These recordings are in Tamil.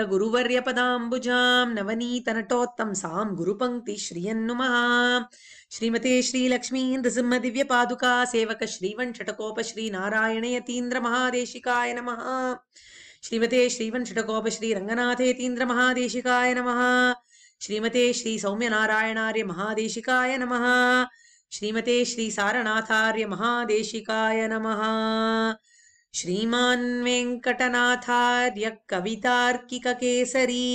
सां गुरुपंक्ति गुरुपङ्क्तिश्रियन्नुमः श्रीमते पादुका सेवक यतीन्द्र महादेशिकाय नमः श्रीमते यतीन्द्र महादेशिकाय नमः श्रीमते श्री सौम्यनारायणार्य महादेशिकाय नमः श्रीमते श्री सारनाथार्य महादेशिकाय नमः श्रीमान् वेङ्कटनाथार्य कवितार्किककेसरी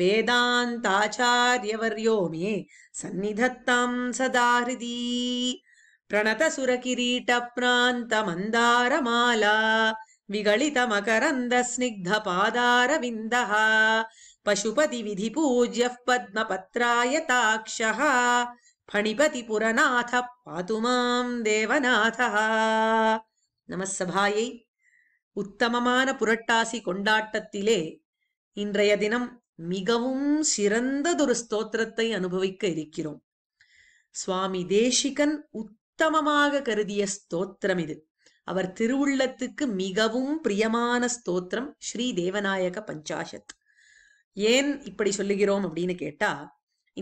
वेदान्ताचार्यवर्यो मे सन्निधत्ताम् सदा हृदि प्रणतसुरकिरीटप्रान्तमन्दारमाला विगलितमकरन्दस्निग्धपादारविन्दः पशुपतिविधिपूज्यः पद्मपत्रायताक्षः फणिपतिपुरनाथः पातु माम् देवनाथः नमः सभायै உத்தமமான புரட்டாசி கொண்டாட்டத்திலே இன்றைய தினம் மிகவும் சிறந்ததொரு ஸ்தோத்திரத்தை அனுபவிக்க இருக்கிறோம் சுவாமி தேசிகன் உத்தமமாக கருதிய ஸ்தோத்திரம் இது அவர் திருவுள்ளத்துக்கு மிகவும் பிரியமான ஸ்தோத்திரம் ஸ்ரீ தேவநாயக பஞ்சாஷத் ஏன் இப்படி சொல்லுகிறோம் அப்படின்னு கேட்டா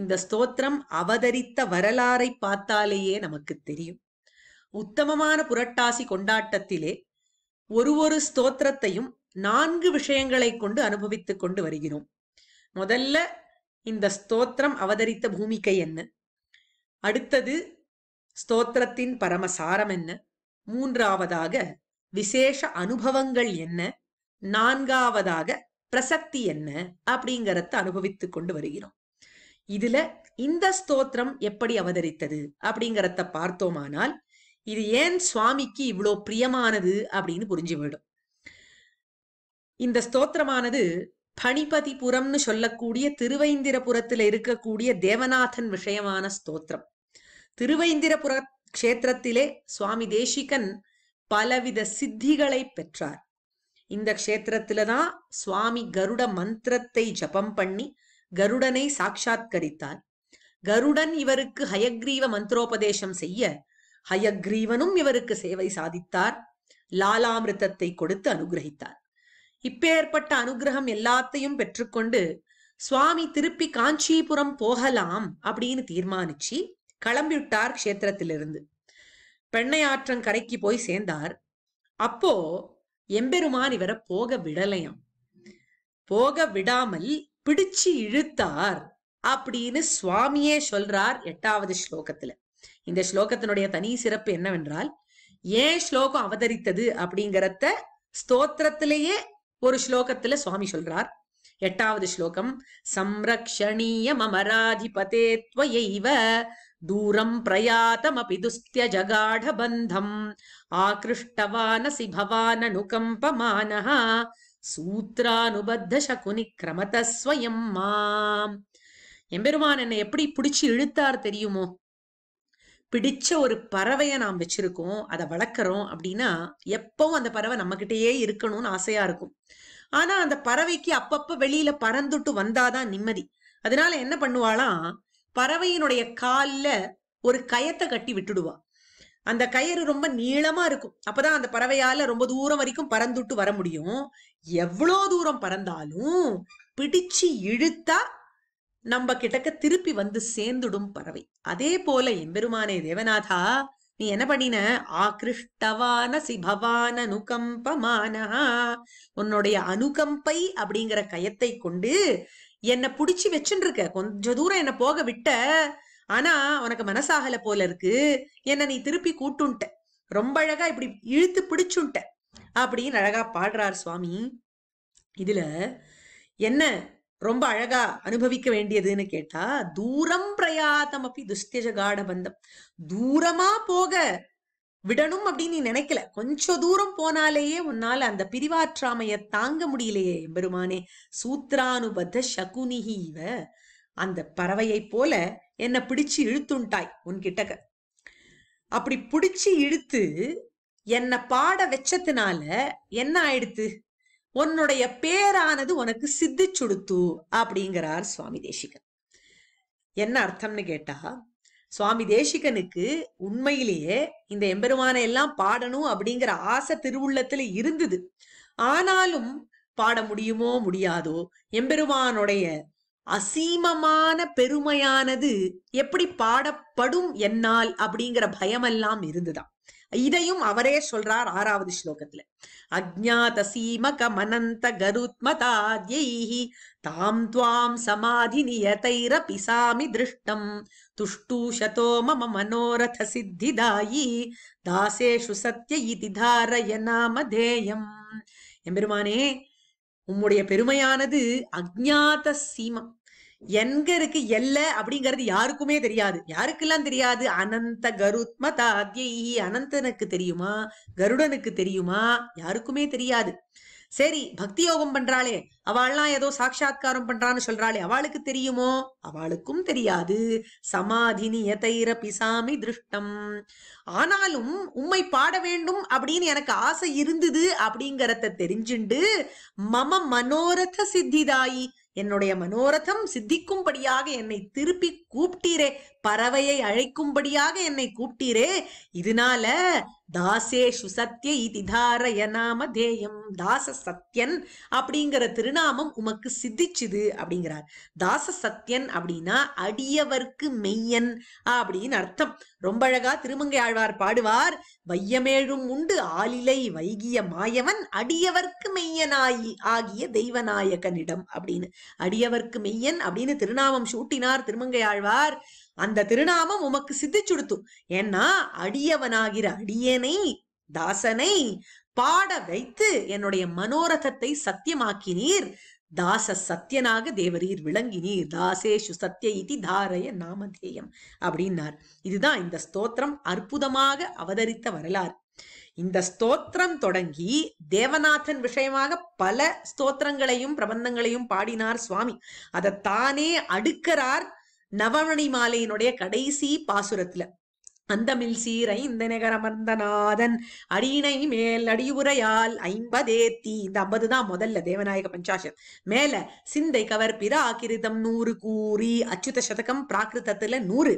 இந்த ஸ்தோத்திரம் அவதரித்த வரலாறை பார்த்தாலேயே நமக்கு தெரியும் உத்தமமான புரட்டாசி கொண்டாட்டத்திலே ஒரு ஒரு ஸ்தோத்திரத்தையும் நான்கு விஷயங்களை கொண்டு அனுபவித்துக் கொண்டு வருகிறோம் முதல்ல இந்த ஸ்தோத்திரம் அவதரித்த பூமிக்கை என்ன அடுத்தது ஸ்தோத்திரத்தின் பரமசாரம் என்ன மூன்றாவதாக விசேஷ அனுபவங்கள் என்ன நான்காவதாக பிரசக்தி என்ன அப்படிங்கறத அனுபவித்துக் கொண்டு வருகிறோம் இதுல இந்த ஸ்தோத்திரம் எப்படி அவதரித்தது அப்படிங்கறத பார்த்தோமானால் இது ஏன் சுவாமிக்கு இவ்வளோ பிரியமானது அப்படின்னு புரிஞ்சு விடும் இந்த ஸ்தோத்திரமானது பணிபதிபுரம்னு சொல்லக்கூடிய திருவைந்திரபுரத்துல இருக்கக்கூடிய தேவநாதன் விஷயமான ஸ்தோத்திரம் திருவைந்திரபுர கஷேத்திரத்திலே சுவாமி தேசிகன் பலவித சித்திகளை பெற்றார் இந்த க்ஷேத்திரத்துல தான் சுவாமி கருட மந்திரத்தை ஜபம் பண்ணி கருடனை சாட்சாத்கரித்தார் கருடன் இவருக்கு ஹயக்ரீவ மந்திரோபதேசம் செய்ய ஹயக்ரீவனும் இவருக்கு சேவை சாதித்தார் லாலாமிருத்தத்தை கொடுத்து அனுகிரகித்தார் இப்பேற்பட்ட அனுகிரகம் எல்லாத்தையும் பெற்றுக்கொண்டு சுவாமி திருப்பி காஞ்சிபுரம் போகலாம் அப்படின்னு தீர்மானிச்சு கிளம்பிவிட்டார் கஷேத்திரத்திலிருந்து பெண்ணையாற்றங் கரைக்கு போய் சேர்ந்தார் அப்போ எம்பெருமான் இவரை போக விடலையாம் போக விடாமல் பிடிச்சு இழுத்தார் அப்படின்னு சுவாமியே சொல்றார் எட்டாவது ஸ்லோகத்துல இந்த ஸ்லோகத்தினுடைய தனி சிறப்பு என்னவென்றால் ஏன் ஸ்லோகம் அவதரித்தது அப்படிங்கிறத ஸ்தோத்திரத்திலேயே ஒரு ஸ்லோகத்துல சுவாமி சொல்றார் எட்டாவது ஸ்லோகம் சம்ரக்ஷணீய மமராதிபதே துவயைவ தூரம் அபி துஸ்திய ஜகாட பந்தம் சிபவான நுகம்பமான சூத்ரானுபத்த சகுனி கிரமத ஸ்வயம் மாம் எம்பெருமான் என்னை எப்படி பிடிச்சி இழுத்தார் தெரியுமோ பிடிச்ச ஒரு பறவையை நாம் வச்சிருக்கோம் அதை வளர்க்குறோம் அப்படின்னா எப்பவும் அந்த பறவை நம்மகிட்டயே இருக்கணும்னு ஆசையா இருக்கும் ஆனா அந்த பறவைக்கு அப்பப்ப வெளியில பறந்துட்டு வந்தாதான் நிம்மதி அதனால என்ன பண்ணுவாளாம் பறவையினுடைய கால்ல ஒரு கயத்தை கட்டி விட்டுடுவா அந்த கயிறு ரொம்ப நீளமா இருக்கும் அப்பதான் அந்த பறவையால ரொம்ப தூரம் வரைக்கும் பறந்துட்டு வர முடியும் எவ்வளோ தூரம் பறந்தாலும் பிடிச்சு இழுத்தா நம்ம கிட்டக்க திருப்பி வந்து சேர்ந்துடும் பறவை அதே போல எம்பெருமானே தேவநாதா நீ என்ன பண்ணின ஆகிருஷ்டவான சிபவான அனுகம்பமானஹா உன்னுடைய அனுகம்பை அப்படிங்கிற கயத்தை கொண்டு என்னை புடிச்சு வச்சுருக்க கொஞ்ச தூரம் என்ன போக விட்ட ஆனா உனக்கு மனசாகல போல இருக்கு என்ன நீ திருப்பி கூட்டுன்ட்ட ரொம்ப அழகா இப்படி இழுத்து பிடிச்சுன்ட்ட அப்படின்னு அழகா பாடுறார் சுவாமி இதுல என்ன ரொம்ப அழகா அனுபவிக்க வேண்டியதுன்னு கேட்டா தூரம் பிரயாத்தம் அப்படி துஷ்டஜ பந்தம் தூரமா போக விடணும் அப்படின்னு நீ நினைக்கல கொஞ்சம் தூரம் போனாலேயே உன்னால அந்த பிரிவாற்றாமைய தாங்க முடியலையே எம்பெருமானே சூத்ரானுபத சகுனிஹி இவ அந்த பறவையை போல என்ன பிடிச்சு இழுத்துண்டாய் உன்கிட்டக அப்படி பிடிச்சு இழுத்து என்ன பாட வச்சதுனால என்ன ஆயிடுத்து உன்னுடைய பேரானது உனக்கு சித்திச்சுடுத்து அப்படிங்கிறார் சுவாமி தேசிகன் என்ன அர்த்தம்னு கேட்டா சுவாமி தேசிகனுக்கு உண்மையிலேயே இந்த எம்பெருமானை எல்லாம் பாடணும் அப்படிங்கிற ஆசை திருவுள்ளத்துல இருந்தது ஆனாலும் பாட முடியுமோ முடியாதோ எம்பெருமானுடைய அசீமமான பெருமையானது எப்படி பாடப்படும் என்னால் அப்படிங்கிற பயமெல்லாம் இருந்துதான் இதையும் அவரே சொல்றார் ஆறாவது ஸ்லோகத்துல அஜாத சீமக மனந்த கருத்மதாத்யி தாம் துவாம் சமாதி நியதைரபி சாமி திருஷ்டம் துஷ்டூஷதோ மம மனோரத சித்திதாயி தாசேஷு சத்ய இதி தாரய தேயம் எம்பெருமானே உம்முடைய பெருமையானது அஜாத சீமம் என்கருக்கு எல்ல அப்படிங்கிறது யாருக்குமே தெரியாது யாருக்கெல்லாம் தெரியாது அனந்த தாத்யி அனந்தனுக்கு தெரியுமா கருடனுக்கு தெரியுமா யாருக்குமே தெரியாது சரி பக்தி யோகம் பண்றாளே அவள்லாம் ஏதோ சாட்சாத்காரம் பண்றான்னு சொல்றாளே அவளுக்கு தெரியுமோ அவளுக்கும் தெரியாது சமாதி நியத்தைர பிசாமி திருஷ்டம் ஆனாலும் உம்மை பாட வேண்டும் அப்படின்னு எனக்கு ஆசை இருந்தது அப்படிங்கறத தெரிஞ்சுண்டு மம மனோரத சித்திதாயி என்னுடைய மனோரதம் சித்திக்கும்படியாக என்னை திருப்பி கூப்பிட்டீரே பறவையை அழைக்கும்படியாக என்னை கூப்பிட்டீரே இதனால தாசே சுசத்திய இதிதாரய நாம தேயம் தாச சத்யன் அப்படிங்கிற திருநாமம் உமக்கு சித்திச்சுது அப்படிங்கிறார் தாச சத்யன் அப்படின்னா அடியவர்க்கு மெய்யன் அப்படின்னு அர்த்தம் ரொம்ப அழகா திருமங்கை ஆழ்வார் பாடுவார் வையமேழும் உண்டு ஆளிலை வைகிய மாயவன் அடியவர்க்கு மெய்யனாயி ஆகிய தெய்வநாயகனிடம் அப்படின்னு அடியவர்க்கு மெய்யன் அப்படின்னு திருநாமம் சூட்டினார் திருமங்கை ஆழ்வார் அந்த திருநாமம் உமக்கு சித்திச்சுடுத்தும் ஏன்னா அடியவனாகிற அடியனை தாசனை பாட வைத்து என்னுடைய மனோரதத்தை சத்தியமாக்கினீர் தாச சத்தியனாக தேவரீர் விளங்கினீர் தாசேஷு சத்திய இதி தாரய நாமதேயம் அப்படின்னார் இதுதான் இந்த ஸ்தோத்திரம் அற்புதமாக அவதரித்த வரலாறு இந்த ஸ்தோத்திரம் தொடங்கி தேவநாதன் விஷயமாக பல ஸ்தோத்திரங்களையும் பிரபந்தங்களையும் பாடினார் சுவாமி அதை தானே அடுக்கிறார் நவமணி மாலையினுடைய கடைசி பாசுரத்துல அந்தமில் சீரை இந்த நிகரமர்ந்தநாதன் அடியினை மேல் அடியுரையால் ஐம்பதேத்தி இந்த ஐம்பது தான் முதல்ல தேவநாயக பஞ்சாசம் மேல சிந்தை கவர் பிராகிருதம் நூறு கூறி அச்சுத சதகம் பிராகிருதத்துல நூறு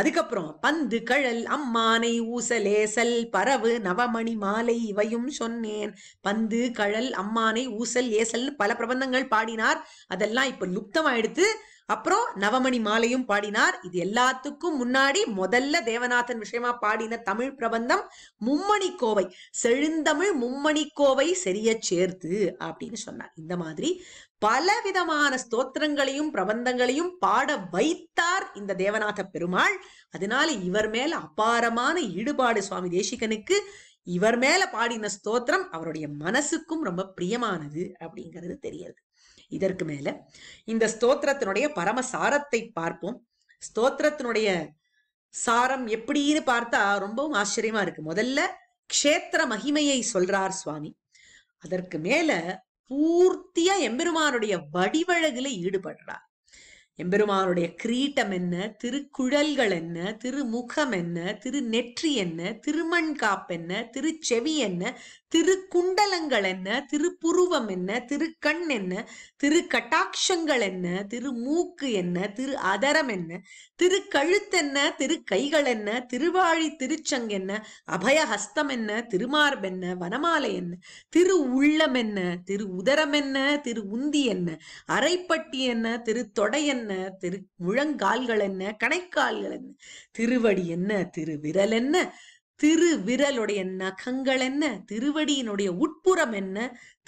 அதுக்கப்புறம் பந்து கழல் அம்மானை ஊசலேசல் பரவு நவமணி மாலை இவையும் சொன்னேன் பந்து கழல் அம்மானை ஊசல் ஏசல் பல பிரபந்தங்கள் பாடினார் அதெல்லாம் இப்ப லுப்தமாயிடுத்து எடுத்து அப்புறம் நவமணி மாலையும் பாடினார் இது எல்லாத்துக்கும் முன்னாடி முதல்ல தேவநாதன் விஷயமா பாடின தமிழ் பிரபந்தம் மும்மணி கோவை செழுந்தமிழ் மும்மணி கோவை சரிய சேர்த்து அப்படின்னு சொன்னார் இந்த மாதிரி பல விதமான ஸ்தோத்திரங்களையும் பிரபந்தங்களையும் பாட வைத்தார் இந்த தேவநாத பெருமாள் அதனால இவர் மேல அபாரமான ஈடுபாடு சுவாமி தேசிகனுக்கு இவர் மேல பாடின ஸ்தோத்திரம் அவருடைய மனசுக்கும் ரொம்ப பிரியமானது அப்படிங்கிறது தெரியுது இதற்கு மேல இந்த ஸ்தோத்திரத்தினுடைய பரம சாரத்தை பார்ப்போம் ஸ்தோத்திரத்தினுடைய சாரம் எப்படின்னு பார்த்தா ரொம்பவும் ஆச்சரியமா இருக்கு முதல்ல க்ஷேத்திர மகிமையை சொல்றார் சுவாமி அதற்கு மேல பூர்த்தியா எம்பெருமானுடைய வடிவழகுல ஈடுபடுறார் எம்பெருமானுடைய கிரீட்டம் என்ன திருக்குழல்கள் என்ன திருமுகம் என்ன திரு நெற்றி என்ன திருமண் காப்பென்ன திருச்செவி என்ன திருக்குண்டலங்கள் என்ன திருப்புருவம் என்ன திருக்கண் என்ன திரு கட்டாட்சங்கள் என்ன திரு மூக்கு என்ன திரு அதரம் என்ன திரு கழுத்தென்ன திரு கைகள் என்ன திருவாழி திருச்சங் என்ன அபய திருமார்பு என்ன திருமார்பென்ன வனமாலை என்ன திரு உள்ளம் என்ன திரு உதரம் என்ன திரு உந்தி என்ன அரைப்பட்டி என்ன திரு தொடை என்ன என்ன திரு முழங்கால்கள் என்ன கணைக்கால்கள் என்ன திருவடி என்ன திருவிரல் என்ன திருவிரலுடைய நகங்கள் என்ன திருவடியினுடைய உட்புறம் என்ன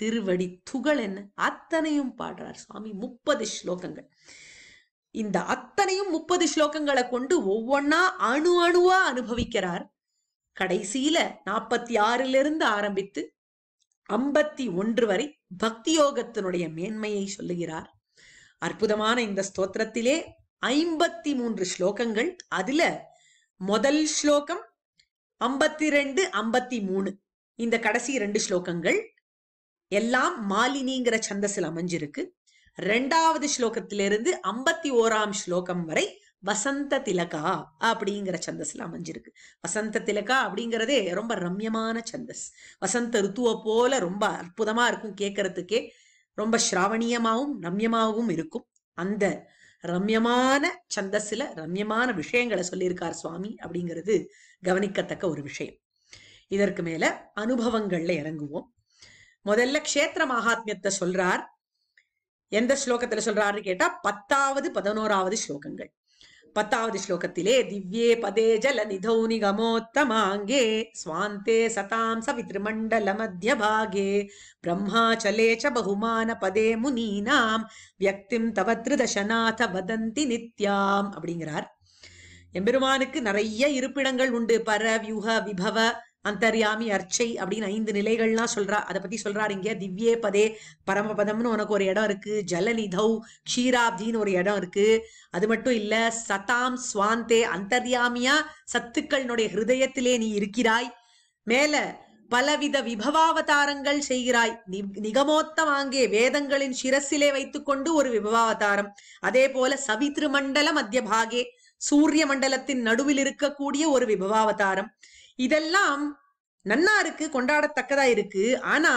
திருவடி துகள் என்ன அத்தனையும் பாடுறார் சுவாமி முப்பது ஸ்லோகங்கள் இந்த அத்தனையும் முப்பது ஸ்லோகங்களை கொண்டு ஒவ்வொன்னா அணு அணுவா அனுபவிக்கிறார் கடைசியில நாற்பத்தி இருந்து ஆரம்பித்து ஐம்பத்தி ஒன்று வரை பக்தி யோகத்தினுடைய மேன்மையை சொல்லுகிறார் அற்புதமான இந்த ஸ்தோத்திரத்திலே ஐம்பத்தி மூன்று ஸ்லோகங்கள் அதுல முதல் ஸ்லோகம் ஐம்பத்தி ரெண்டு ஐம்பத்தி மூணு இந்த கடைசி ரெண்டு ஸ்லோகங்கள் எல்லாம் மாலினிங்கிற சந்தஸில் அமைஞ்சிருக்கு ரெண்டாவது ஸ்லோகத்திலிருந்து ஐம்பத்தி ஓராம் ஸ்லோகம் வரை வசந்த திலகா அப்படிங்கிற சந்தஸ்ல அமைஞ்சிருக்கு வசந்த திலகா அப்படிங்கிறதே ரொம்ப ரம்யமான சந்தஸ் வசந்த ருத்துவ போல ரொம்ப அற்புதமா இருக்கும் கேட்கறதுக்கே ரொம்ப ஸ்ராவணியமாகவும் ரம்யமாகவும் இருக்கும் அந்த ரம்யமான சந்தஸில் ரம்யமான விஷயங்களை சொல்லியிருக்கார் சுவாமி அப்படிங்கிறது கவனிக்கத்தக்க ஒரு விஷயம் இதற்கு மேல அனுபவங்கள்ல இறங்குவோம் முதல்ல கஷேத்திர மகாத்மியத்தை சொல்றார் எந்த ஸ்லோகத்துல சொல்றாருன்னு கேட்டா பத்தாவது பதினோராவது ஸ்லோகங்கள் பத்தாவது ஸ்லோகத்திலே திவ்யே பதே ஜல நிதௌ நிகமோத்தமாங்கே ஸ்வாந்தே சதாம் சவித்ருமண்டல மத்தியபாகே பிரம்மாச்சலே ச பகுமான பதே முனீனாம் வியக்திம் தவ திருதசநாத வதந்தி நித்யாம் அப்படிங்கிறார் எம்பெருமானுக்கு நிறைய இருப்பிடங்கள் உண்டு பர வியூக விபவ அந்தர்யாமி அர்ச்சை அப்படின்னு ஐந்து நிலைகள்லாம் சொல்றா அதை பத்தி சொல்றாரு இங்க திவ்யே பதே பரமபதம்னு உனக்கு ஒரு இடம் இருக்கு ஜலநிதௌ க்ஷீராப்தின்னு ஒரு இடம் இருக்கு அது மட்டும் இல்ல சதாம் சுவாந்தே அந்தர்யாமியா சத்துக்கள்னுடைய ஹிருதயத்திலே நீ இருக்கிறாய் மேல பலவித விபவாவதாரங்கள் செய்கிறாய் ஆங்கே வேதங்களின் சிரசிலே வைத்துக்கொண்டு ஒரு விபவாவதாரம் அதே போல சவித்ரு மண்டல மத்திய பாகே சூரிய மண்டலத்தின் நடுவில் இருக்கக்கூடிய ஒரு விபவாவதாரம் இதெல்லாம் நன்னா இருக்கு கொண்டாடத்தக்கதா இருக்கு ஆனா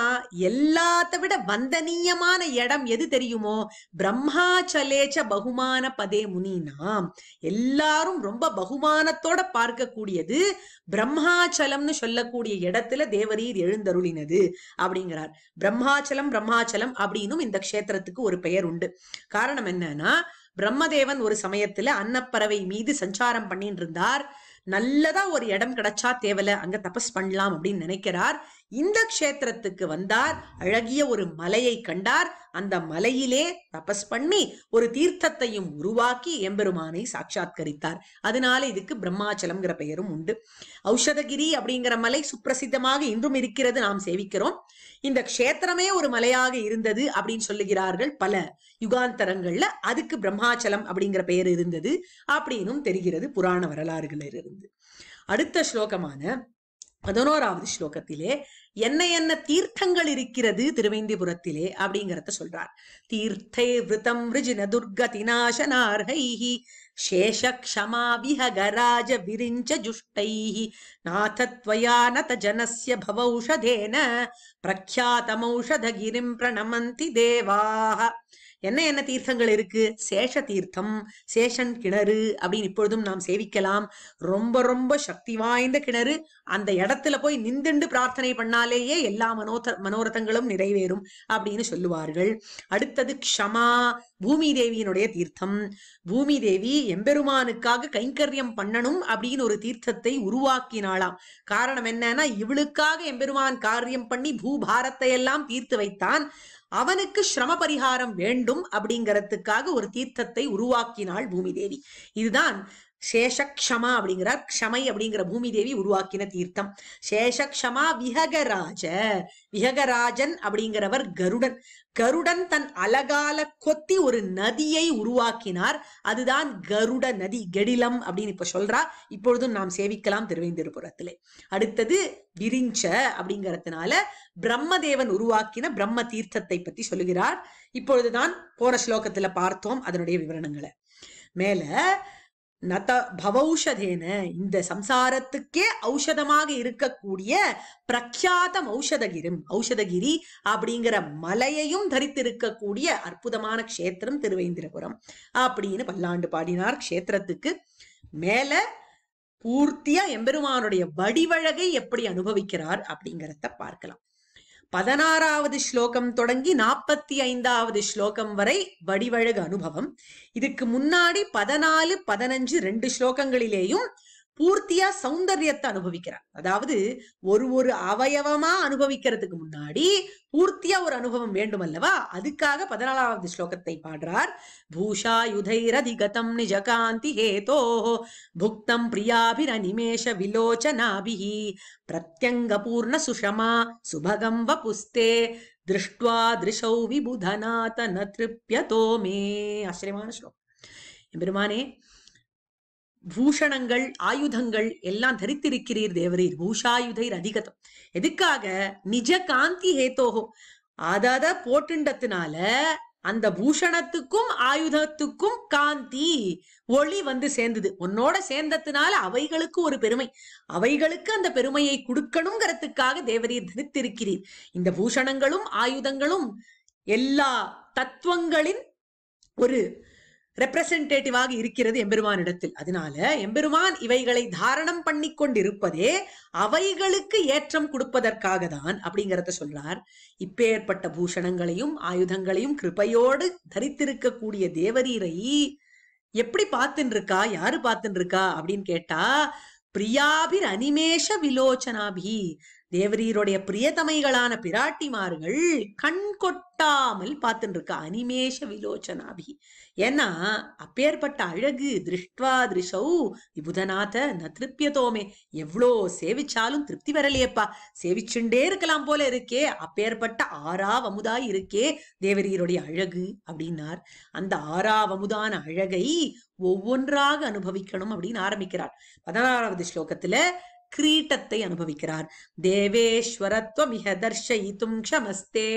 எல்லாத்த விட வந்தனீயமான இடம் எது தெரியுமோ பிரம்மாச்சலேச்ச பகுமான பதே முனினா எல்லாரும் ரொம்ப பகுமானத்தோட பார்க்கக்கூடியது பிரம்மாச்சலம்னு சொல்லக்கூடிய இடத்துல தேவரீர் எழுந்தருளினது அப்படிங்கிறார் பிரம்மாச்சலம் பிரம்மாச்சலம் அப்படின்னும் இந்த க்ஷேத்திரத்துக்கு ஒரு பெயர் உண்டு காரணம் என்னன்னா பிரம்மதேவன் ஒரு சமயத்துல அன்னப்பறவை மீது சஞ்சாரம் பண்ணிட்டு இருந்தார் நல்லதா ஒரு இடம் கிடைச்சா தேவையில்ல அங்க தபஸ் பண்ணலாம் அப்படின்னு நினைக்கிறார் இந்த க்ஷேத்திரத்துக்கு வந்தார் அழகிய ஒரு மலையை கண்டார் அந்த மலையிலே தபஸ் பண்ணி ஒரு தீர்த்தத்தையும் உருவாக்கி எம்பெருமானை சாட்சாத்கரித்தார் அதனால இதுக்கு பிரம்மாச்சலம்ங்கிற பெயரும் உண்டு ஔஷதகிரி அப்படிங்கிற மலை சுப்பிரசித்தமாக இன்றும் இருக்கிறது நாம் சேவிக்கிறோம் இந்த க்ஷேத்திரமே ஒரு மலையாக இருந்தது அப்படின்னு சொல்லுகிறார்கள் பல யுகாந்தரங்கள்ல அதுக்கு பிரம்மாச்சலம் அப்படிங்கிற பெயர் இருந்தது அப்படின்னும் தெரிகிறது புராண வரலாறுகளிலிருந்து அடுத்த ஸ்லோகமான பதினோராவது ஸ்லோகத்திலே என்ன என்ன தீர்த்தங்கள் இருக்கிறது திருவேந்திபுரத்திலே அப்படிங்கறத சொல்றார் தீர்த்தை விரதம் ரிஜின துர்கதி நாசனார்ஹைஹி சேஷ க்ஷமா விஹகராஜ விரிஞ்ச ஜுஷ்டைஹி நாதத்வயானத ஜனஸ்ய பவௌஷதேன பிரக்யாதமௌஷத கிரிம் பிரணமந்தி தேவாஹா என்ன என்ன தீர்த்தங்கள் இருக்கு சேஷ தீர்த்தம் சேஷன் கிணறு அப்படின்னு இப்பொழுதும் நாம் சேவிக்கலாம் ரொம்ப ரொம்ப சக்தி வாய்ந்த கிணறு அந்த இடத்துல போய் நிந்துண்டு பிரார்த்தனை பண்ணாலேயே எல்லா மனோத மனோரதங்களும் நிறைவேறும் அப்படின்னு சொல்லுவார்கள் அடுத்தது க்ஷமா பூமி தேவியினுடைய தீர்த்தம் பூமி தேவி எம்பெருமானுக்காக கைங்கரியம் பண்ணணும் அப்படின்னு ஒரு தீர்த்தத்தை உருவாக்கினாளாம் காரணம் என்னன்னா இவளுக்காக எம்பெருமான் காரியம் பண்ணி பூபாரத்தை எல்லாம் தீர்த்து வைத்தான் அவனுக்கு சிரம பரிகாரம் வேண்டும் அப்படிங்கறதுக்காக ஒரு தீர்த்தத்தை உருவாக்கினாள் பூமி தேவி இதுதான் சேஷக்ஷமா அப்படிங்கிறார் க்ஷமை அப்படிங்கிற பூமி தேவி உருவாக்கின தீர்த்தம் சேஷக்ஷமா விஹகராஜ விஹகராஜன் அப்படிங்கிறவர் கருடன் கருடன் தன் அழகால கொத்தி ஒரு நதியை உருவாக்கினார் அதுதான் கருட நதி கெடிலம் அப்படின்னு இப்ப சொல்றா இப்பொழுதும் நாம் சேவிக்கலாம் திருவேந்திரபுரத்திலே அடுத்தது விரிஞ்ச அப்படிங்கறதுனால பிரம்மதேவன் உருவாக்கின பிரம்ம தீர்த்தத்தை பத்தி சொல்லுகிறார் இப்பொழுதுதான் போன ஸ்லோகத்துல பார்த்தோம் அதனுடைய விவரணங்களை மேல நத பவௌஷதேன இந்த சம்சாரத்துக்கே ஔஷதமாக இருக்கக்கூடிய பிரக்யாதம் ஔஷதகிரும் ஔஷதகிரி அப்படிங்கிற மலையையும் தரித்திருக்கக்கூடிய அற்புதமான க்ஷேத்திரம் திருவேந்திரபுரம் அப்படின்னு பல்லாண்டு பாடினார் க்ஷேத்திரத்துக்கு மேல பூர்த்தியா எம்பெருமானுடைய வடிவழகை எப்படி அனுபவிக்கிறார் அப்படிங்கிறத பார்க்கலாம் பதினாறாவது ஸ்லோகம் தொடங்கி நாற்பத்தி ஐந்தாவது ஸ்லோகம் வரை வடிவழகு அனுபவம் இதுக்கு முன்னாடி பதினாலு பதினஞ்சு ரெண்டு ஸ்லோகங்களிலேயும் பூர்த்தியா சௌந்தர்யத்தை அனுபவிக்கிறார் அதாவது ஒரு ஒரு அவயவமா அனுபவிக்கிறதுக்கு முன்னாடி பூர்த்தியா ஒரு அனுபவம் வேண்டும் அல்லவா அதுக்காக பதினாலாவது ஸ்லோகத்தை பாடுறார் பூஷா யுதைரதிகதம் நிஜகாந்தி ஹேதோ புக்தம் பிரியாபிர நிமேஷ விலோச்சனாபிஹி பிரத்யங்க பூர்ண சுஷமா சுபகம் வ புஸ்தே திருஷ்டுவா திருஷௌ விபுதநாத ந திருப்யதோ மே ஆச்சரியமான ஸ்லோகம் பெருமானே பூஷணங்கள் ஆயுதங்கள் எல்லாம் தரித்திருக்கிறீர் தேவரீர் பூஷாயுதை அதிகதம் எதுக்காக நிஜ காந்தி ஹேத்தோகோ அதத போட்டுண்டத்தினால அந்த பூஷணத்துக்கும் ஆயுதத்துக்கும் காந்தி ஒளி வந்து சேர்ந்தது உன்னோட சேர்ந்ததுனால அவைகளுக்கு ஒரு பெருமை அவைகளுக்கு அந்த பெருமையை கொடுக்கணுங்கிறதுக்காக தேவரீர் தரித்திருக்கிறீர் இந்த பூஷணங்களும் ஆயுதங்களும் எல்லா தத்துவங்களின் ஒரு ரெப்ரசன்டேட்டிவாக இருக்கிறது எம்பெருமானிடத்தில் அதனால எம்பெருமான் இவைகளை தாரணம் பண்ணி கொண்டிருப்பதே அவைகளுக்கு ஏற்றம் கொடுப்பதற்காக தான் அப்படிங்கிறத சொல்றார் இப்பேற்பட்ட பூஷணங்களையும் ஆயுதங்களையும் கிருபையோடு தரித்திருக்கக்கூடிய தேவரீரை எப்படி பார்த்துட்டு இருக்கா யாரு பார்த்துட்டு இருக்கா அப்படின்னு கேட்டா பிரியாபிர் அனிமேஷ விலோச்சனாபி தேவரீருடைய பிரியதமைகளான பிராட்டிமார்கள் கண் கொட்டாமல் பார்த்துட்டு இருக்கா அனிமேஷ விலோச்சனாபி ஏன்னா அப்பேற்பட்ட அழகு திருஷ்டுவா திருஷௌ விபுதநாத ந திருப்தியதோமே எவ்வளோ சேவிச்சாலும் திருப்தி வரலையப்பா சேவிச்சுண்டே இருக்கலாம் போல இருக்கே அப்பேற்பட்ட ஆறாவமுதா இருக்கே தேவரீருடைய அழகு அப்படின்னார் அந்த ஆறாவமுதான அழகை ஒவ்வொன்றாக அனுபவிக்கணும் அப்படின்னு ஆரம்பிக்கிறார் பதினாறாவது ஸ்லோகத்துல கிரீட்டத்தை அனுபவிக்கிறார் தேவேஸ்வரத்வமிக தர்ஷயித்தும் க்ஷமஸ்தே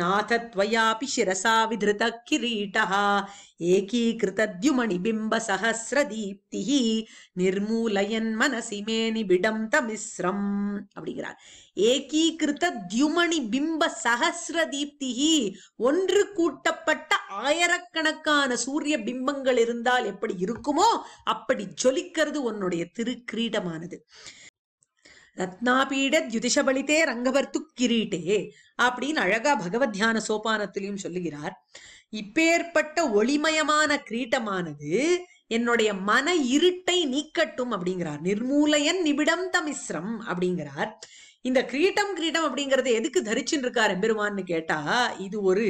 நாதத்வயாபி சிரசா விதிருத கிரீட்டா ஏகீகிருதத்யுமணி பிம்ப சஹசிர தீப்தி நிர்மூலயன் மனசிமே நிபிடம் தமிஸ்ரம் அப்படிங்கிறார் ஏகீகிருத்த தியுமணி பிம்ப சகசிர தீப்திகி ஒன்று கூட்டப்பட்ட ஆயிரக்கணக்கான சூரிய பிம்பங்கள் இருந்தால் எப்படி இருக்குமோ அப்படி ஜொலிக்கிறது உன்னுடைய திருக்கிரீடமானது ரத்னாபீட யுதிஷபலித்தே ரங்கவர்த்து கிரீட்டே அப்படின்னு அழகா பகவத் தியான சோபானத்திலையும் சொல்லுகிறார் இப்பேற்பட்ட ஒளிமயமான கிரீட்டமானது என்னுடைய மன இருட்டை நீக்கட்டும் அப்படிங்கிறார் நிர்மூலையன் நிபிடம் தமிஸ்ரம் அப்படிங்கிறார் இந்த கிரீட்டம் கிரீட்டம் அப்படிங்கறது எதுக்கு தரிச்சுன்னு இருக்காரு எம்பெருமான்னு கேட்டா இது ஒரு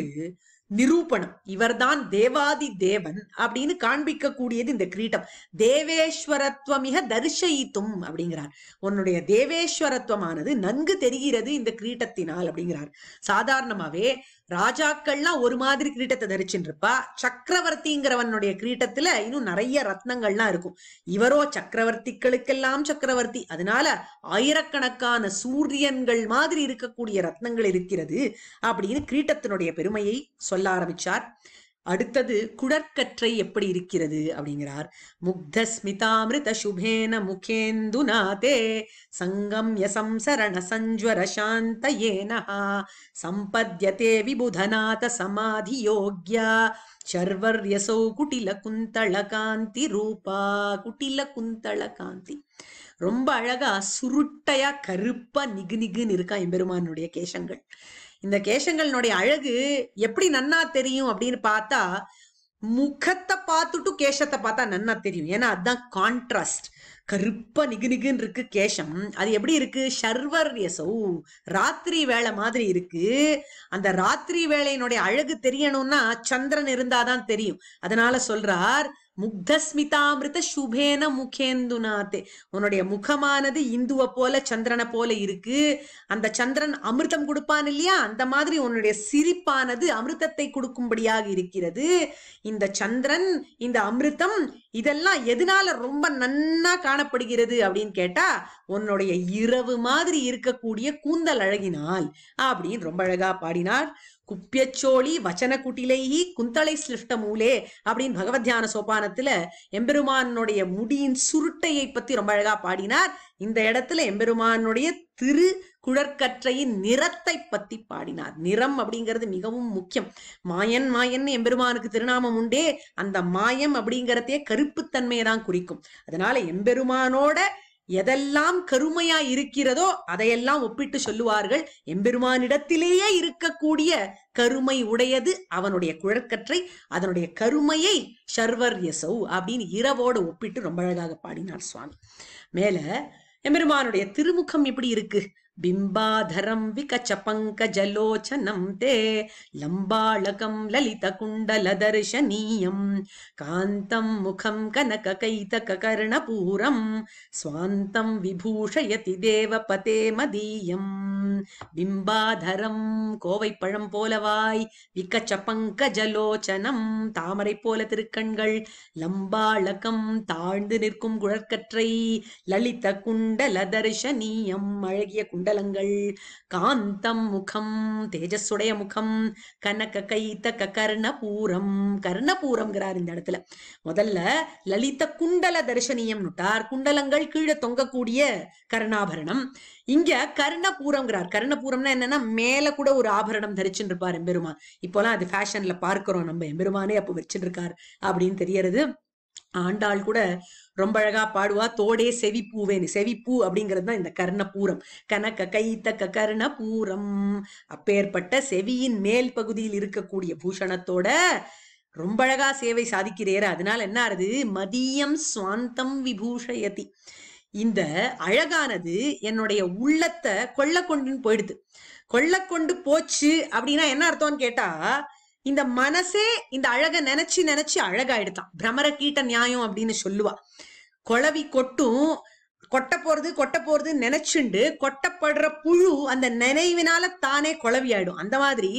நிரூபணம் இவர்தான் தேவாதி தேவன் அப்படின்னு காண்பிக்க கூடியது இந்த கிரீட்டம் தேவேஸ்வரத்துவமிக தரிசயித்தும் அப்படிங்கிறார் உன்னுடைய தேவேஸ்வரத்துவமானது நன்கு தெரிகிறது இந்த கிரீட்டத்தினால் அப்படிங்கிறார் சாதாரணமாவே ராஜாக்கள்லாம் ஒரு மாதிரி கிரீட்டத்தை தரிச்சுருப்பா சக்கரவர்த்திங்கிறவனுடைய கிரீட்டத்துல இன்னும் நிறைய ரத்னங்கள்லாம் இருக்கும் இவரோ சக்கரவர்த்திகளுக்கெல்லாம் சக்கரவர்த்தி அதனால ஆயிரக்கணக்கான சூரியன்கள் மாதிரி இருக்கக்கூடிய ரத்னங்கள் இருக்கிறது அப்படின்னு கிரீட்டத்தினுடைய பெருமையை சொல்ல ஆரம்பிச்சார் அடுத்தது குடற்கற்றை எப்படி இருக்கிறது அப்படிங்கிறார் முக்தஸ்மிதாமிருத சுபேன முகேந்துநாதே சங்கம் யசம் சரண சஞ்சுவர சாந்த ஏனஹா சம்பத்யதே விபுதநாத சமாதி யோக்யா யசோ குட்டில குந்தள காந்தி ரூபா குட்டில குந்தள காந்தி ரொம்ப அழகா சுருட்டையா கருப்பா நிகு நிகுன்னு இருக்கா எம்பெருமானுடைய கேசங்கள் இந்த கேசங்களினுடைய அழகு எப்படி நன்னா தெரியும் அப்படின்னு பார்த்தா முகத்தை பார்த்துட்டு கேசத்தை பார்த்தா நன்னா தெரியும் ஏன்னா அதுதான் கான்ட்ராஸ்ட் கருப்பா நிகு நிகுன்னு இருக்கு கேசம் அது எப்படி இருக்கு சௌ ராத்திரி வேலை மாதிரி இருக்கு அந்த ராத்திரி வேலையினுடைய அழகு தெரியணும்னா சந்திரன் இருந்தாதான் தெரியும் அதனால சொல்றார் முக்தஸ்மிதாமிருத சுபேன முகேந்துநாத்தே உன்னுடைய முகமானது இந்துவ போல சந்திரனை போல இருக்கு அந்த சந்திரன் அமிர்தம் கொடுப்பான் இல்லையா அந்த மாதிரி உன்னுடைய சிரிப்பானது அமிர்தத்தை கொடுக்கும்படியாக இருக்கிறது இந்த சந்திரன் இந்த அமிர்தம் இதெல்லாம் எதனால ரொம்ப நன்னா காணப்படுகிறது அப்படின்னு கேட்டா உன்னுடைய இரவு மாதிரி இருக்கக்கூடிய கூந்தல் அழகினால் அப்படின்னு ரொம்ப அழகா பாடினார் குப்பியச்சோழி வச்சன குட்டிலேயி குந்தளை சிலிஷ்ட மூலே அப்படின்னு பகவத்யான சோபானத்துல எம்பெருமானுடைய முடியின் சுருட்டையை பத்தி ரொம்ப அழகா பாடினார் இந்த இடத்துல எம்பெருமானுடைய திரு குழற்கற்றையின் நிறத்தை பத்தி பாடினார் நிறம் அப்படிங்கிறது மிகவும் முக்கியம் மாயன் மாயன் எம்பெருமானுக்கு திருநாமம் உண்டே அந்த மாயம் அப்படிங்கிறதே கருப்புத்தன்மையை தான் குறிக்கும் அதனால எம்பெருமானோட எதெல்லாம் கருமையா இருக்கிறதோ அதையெல்லாம் ஒப்பிட்டு சொல்லுவார்கள் எம்பெருமானிடத்திலேயே இருக்கக்கூடிய கருமை உடையது அவனுடைய குழற்கற்றை அதனுடைய கருமையை ஷர்வர் யசௌ அப்படின்னு இரவோடு ஒப்பிட்டு ரொம்ப அழகாக பாடினார் சுவாமி மேல எம்பெருமானுடைய திருமுகம் எப்படி இருக்கு बिम्बाधरं विकचपङ्कजलोचनं ते लम्बाळकं ललितकुण्डलदर्शनीयम् कान्तं मुखं कनककैतककर्णपूरं स्वान्तं विभूषयति देवपते मदीयम् பிம்பாதரம் கோவை பழம் போலவாய் விக்கச்ச பங்க ஜலோச்சனம் தாமரை போல திருக்கண்கள் லம்பாளகம் தாழ்ந்து நிற்கும் குழற்கற்றை லலித குண்டல தர்ஷனியம் அழகிய குண்டலங்கள் காந்தம் முகம் தேஜஸுடைய முகம் கனக கைத்த கர்ணபூரம் கர்ணபூரம்ங்கிறார் இந்த இடத்துல முதல்ல லலித குண்டல தரிசனியம் நுட்டார் குண்டலங்கள் கீழே தொங்கக்கூடிய கருணாபரணம் இங்க கர்ணபூரம்ங்கிறார் கர்ணபூரம்னா என்னன்னா மேல கூட ஒரு ஆபரணம் தரிச்சுட்டு இருப்பார் எம்பெருமான் இப்போலாம் அது ஃபேஷன்ல பார்க்கிறோம் நம்ம எம்பெருமானே அப்போ வச்சுட்டு இருக்கார் அப்படின்னு தெரியறது ஆண்டாள் கூட ரொம்ப அழகா பாடுவா தோடே செவி செவிப்பூ அப்படிங்கிறது தான் இந்த கர்ணபூரம் கனக்க கைத்தக்க கர்ணபூரம் அப்பேற்பட்ட செவியின் மேல் பகுதியில் இருக்கக்கூடிய பூஷணத்தோட ரொம்ப அழகா சேவை சாதிக்கிறேர் அதனால என்ன ஆறுது மதியம் சுவாந்தம் விபூஷயதி இந்த அழகானது என்னுடைய உள்ளத்தை கொள்ள போயிடுது கொள்ள கொண்டு போச்சு அப்படின்னா என்ன அர்த்தம்னு கேட்டா இந்த மனசே இந்த அழக நினைச்சு நினைச்சு அழகாயிடுதான் பிரமர கீட்ட நியாயம் அப்படின்னு சொல்லுவா கொளவி கொட்டும் கொட்ட போறது கொட்ட போறது நினைச்சுண்டு கொட்டப்படுற புழு அந்த நினைவினால தானே குழவி ஆயிடும் அந்த மாதிரி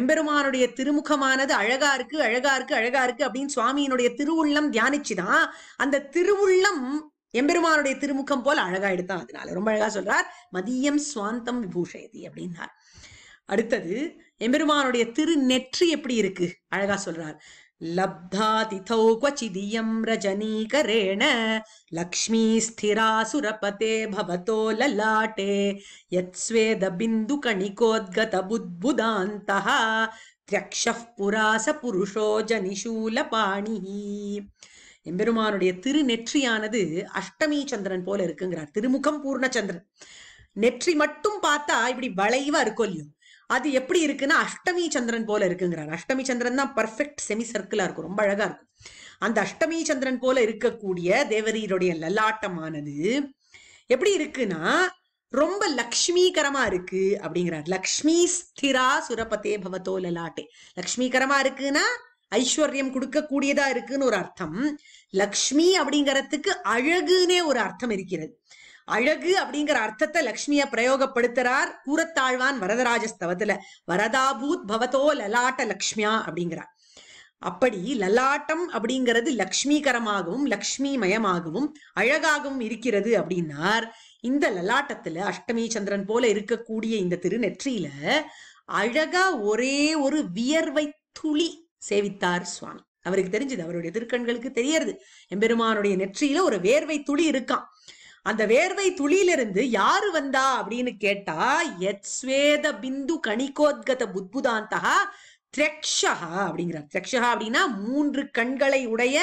எம்பெருமானுடைய திருமுகமானது அழகா இருக்கு அழகா இருக்கு அழகா இருக்கு அப்படின்னு சுவாமியினுடைய திருவுள்ளம் தியானிச்சுதான் அந்த திருவுள்ளம் எம்பெருமானுடைய திருமுகம் போல் அழகா எடுத்தான் அதனால ரொம்ப அழகா சொல்றார் மதியம் சுவாந்தம் விபூஷயதி அப்படின்னார் அடுத்தது எம்பெருமானுடைய திரு நெற்றி எப்படி இருக்கு அழகா சொல்றார் லப்தாதிதோ லப்தாதிதௌ क्वचिदियं रजनीकरेण लक्ष्मी स्थिरा सुरपते भवतो ललाटे यत्स्वेदबिन्दुकणिकोद्गतबुद्बुदान्तः त्यक्षः पुरा स पुरुषो जनिशूलपाणिः எம்பெருமானுடைய திருநெற்றியானது அஷ்டமி சந்திரன் போல இருக்குங்கிறார் திருமுகம் பூர்ண சந்திரன் நெற்றி மட்டும் பார்த்தா இப்படி வளைவா இருக்கும் இல்லையோ அது எப்படி இருக்குன்னா அஷ்டமி சந்திரன் போல இருக்குங்கிறார் அஷ்டமி சந்திரன் தான் பர்ஃபெக்ட் செமி சர்க்கிளா இருக்கும் ரொம்ப அழகா இருக்கும் அந்த அஷ்டமி சந்திரன் போல இருக்கக்கூடிய தேவரீருடைய லலாட்டமானது எப்படி இருக்குன்னா ரொம்ப லக்ஷ்மீகரமா இருக்கு அப்படிங்கிறார் லக்ஷ்மி ஸ்திரா சுரபதே பவதோ லலாட்டே லக்ஷ்மீகரமா இருக்குன்னா ஐஸ்வர்யம் கொடுக்கக்கூடியதா இருக்குன்னு ஒரு அர்த்தம் லக்ஷ்மி அப்படிங்கறதுக்கு அழகுன்னே ஒரு அர்த்தம் இருக்கிறது அழகு அப்படிங்கிற அர்த்தத்தை லக்ஷ்மிய பிரயோகப்படுத்துறார் கூறத்தாழ்வான் வரதராஜஸ்தவத்துல வரதாபூத் பவதோ லலாட்ட லக்ஷ்மியா அப்படிங்கிறார் அப்படி லலாட்டம் அப்படிங்கிறது லக்ஷ்மிகரமாகவும் லக்ஷ்மி மயமாகவும் அழகாகவும் இருக்கிறது அப்படின்னார் இந்த லலாட்டத்துல அஷ்டமி சந்திரன் போல இருக்கக்கூடிய இந்த திருநெற்றியில அழகா ஒரே ஒரு வியர்வை துளி சேவித்தார் சுவாமி அவருக்கு தெரிஞ்சது அவருடைய திருக்கண்களுக்கு தெரியறது எம்பெருமானுடைய நெற்றியில ஒரு வேர்வை துளி இருக்கான் அந்த வேர்வை துளியிலிருந்து யாரு வந்தா அப்படின்னு கேட்டா எத்ஸ்வேத பிந்து கணிகோத்கத புத்புதாந்தகா திரக்ஷா அப்படிங்கிறார் திரக்ஷா அப்படின்னா மூன்று கண்களை உடைய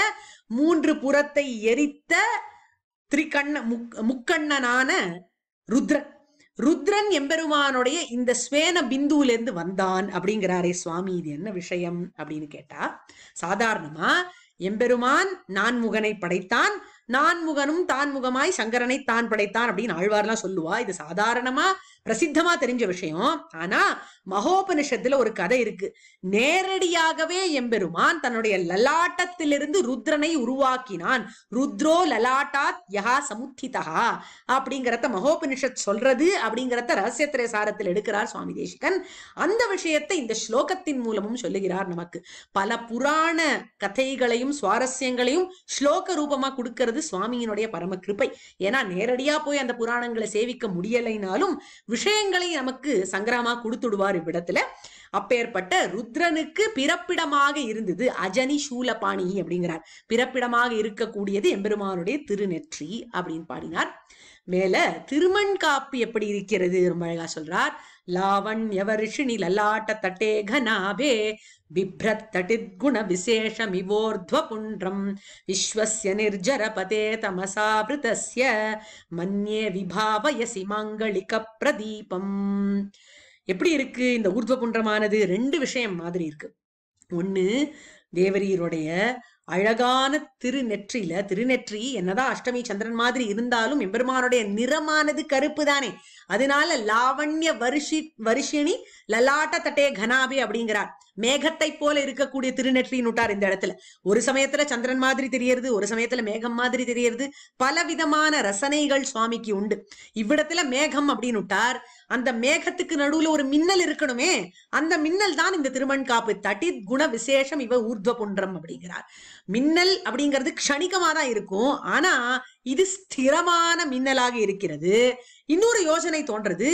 மூன்று புறத்தை எரித்த திரிகண்ண முக் முக்கண்ணனான ருத்ரன் ருத்ரன் எம்பெருமானுடைய இந்த ஸ்வேன பிந்துல இருந்து வந்தான் அப்படிங்கிறாரே சுவாமி இது என்ன விஷயம் அப்படின்னு கேட்டா சாதாரணமா எம்பெருமான் நான்முகனை படைத்தான் நான்முகனும் தான் முகமாய் சங்கரனை தான் படைத்தான் அப்படின்னு ஆழ்வார்லாம் சொல்லுவா இது சாதாரணமா பிரசித்தமா தெரிஞ்ச விஷயம் ஆனா மகோபனிஷத்துல ஒரு கதை இருக்கு நேரடியாகவே எம்பெருமான் தன்னுடைய லலாட்டத்திலிருந்து ருத்ரனை உருவாக்கினான் ருத்ரோ லலாட்டாத் யஹா சமுத்திதா அப்படிங்கிறத மகோபனிஷத் சொல்றது அப்படிங்கிறத ரகசியத்திரை சாரத்தில் எடுக்கிறார் சுவாமி தேசிகன் அந்த விஷயத்தை இந்த ஸ்லோகத்தின் மூலமும் சொல்லுகிறார் நமக்கு பல புராண கதைகளையும் சுவாரஸ்யங்களையும் ஸ்லோக ரூபமா கொடுக்கிறது சுவாமியினுடைய பரம கிருப்பை ஏன்னா நேரடியா போய் அந்த புராணங்களை சேவிக்க முடியலைனாலும் விஷயங்களை நமக்கு சங்கராமா கொடுத்துடுவார் இவ்விடத்துல அப்பேற்பட்ட ருத்ரனுக்கு பிறப்பிடமாக இருந்தது அஜனி சூலபாணி அப்படிங்கிறார் பிறப்பிடமாக இருக்கக்கூடியது எம்பெருமானுடைய திருநெற்றி அப்படின்னு பாடினார் மேல காப்பு எப்படி இருக்கிறது ரொம்ப அழகா சொல்றார் லாவண்ய வருஷினி லலாட்ட தட்டே கனாபே தட்டி குண விசேஷம் இவோர்த்வ புன்றம் விஸ்வசிய நிர்ஜர பதே தமசாவிருதஸ்ய மன்யே விபாவய சிமாங்கலிக்க பிரதீபம் எப்படி இருக்கு இந்த ஊர்த்வ புன்றமானது ரெண்டு விஷயம் மாதிரி இருக்கு ஒண்ணு தேவரீருடைய அழகான திருநெற்றில திருநெற்றி என்னதான் அஷ்டமி சந்திரன் மாதிரி இருந்தாலும் எம்பெருமானுடைய நிறமானது கருப்பு தானே அதனால லாவண்ய வருஷி வருஷினி லலாட்ட தட்டே கனாபி அப்படிங்கிறார் மேகத்தை போல இருக்கக்கூடிய திருநெற்றியினுட்டார் இந்த இடத்துல ஒரு சமயத்துல சந்திரன் மாதிரி தெரியறது ஒரு சமயத்துல மேகம் மாதிரி தெரியறது பல விதமான ரசனைகள் சுவாமிக்கு உண்டு இவ்விடத்துல மேகம் அப்படின்னுட்டார் அந்த மேகத்துக்கு நடுவுல ஒரு மின்னல் இருக்கணுமே அந்த மின்னல் தான் இந்த திருமண் காப்பு தட்டி குண விசேஷம் இவ ஊர்துவ குன்றம் அப்படிங்கிறார் மின்னல் அப்படிங்கிறது க்ஷணிகமா தான் இருக்கும் ஆனா இது ஸ்திரமான மின்னலாக இருக்கிறது இன்னொரு யோசனை தோன்றது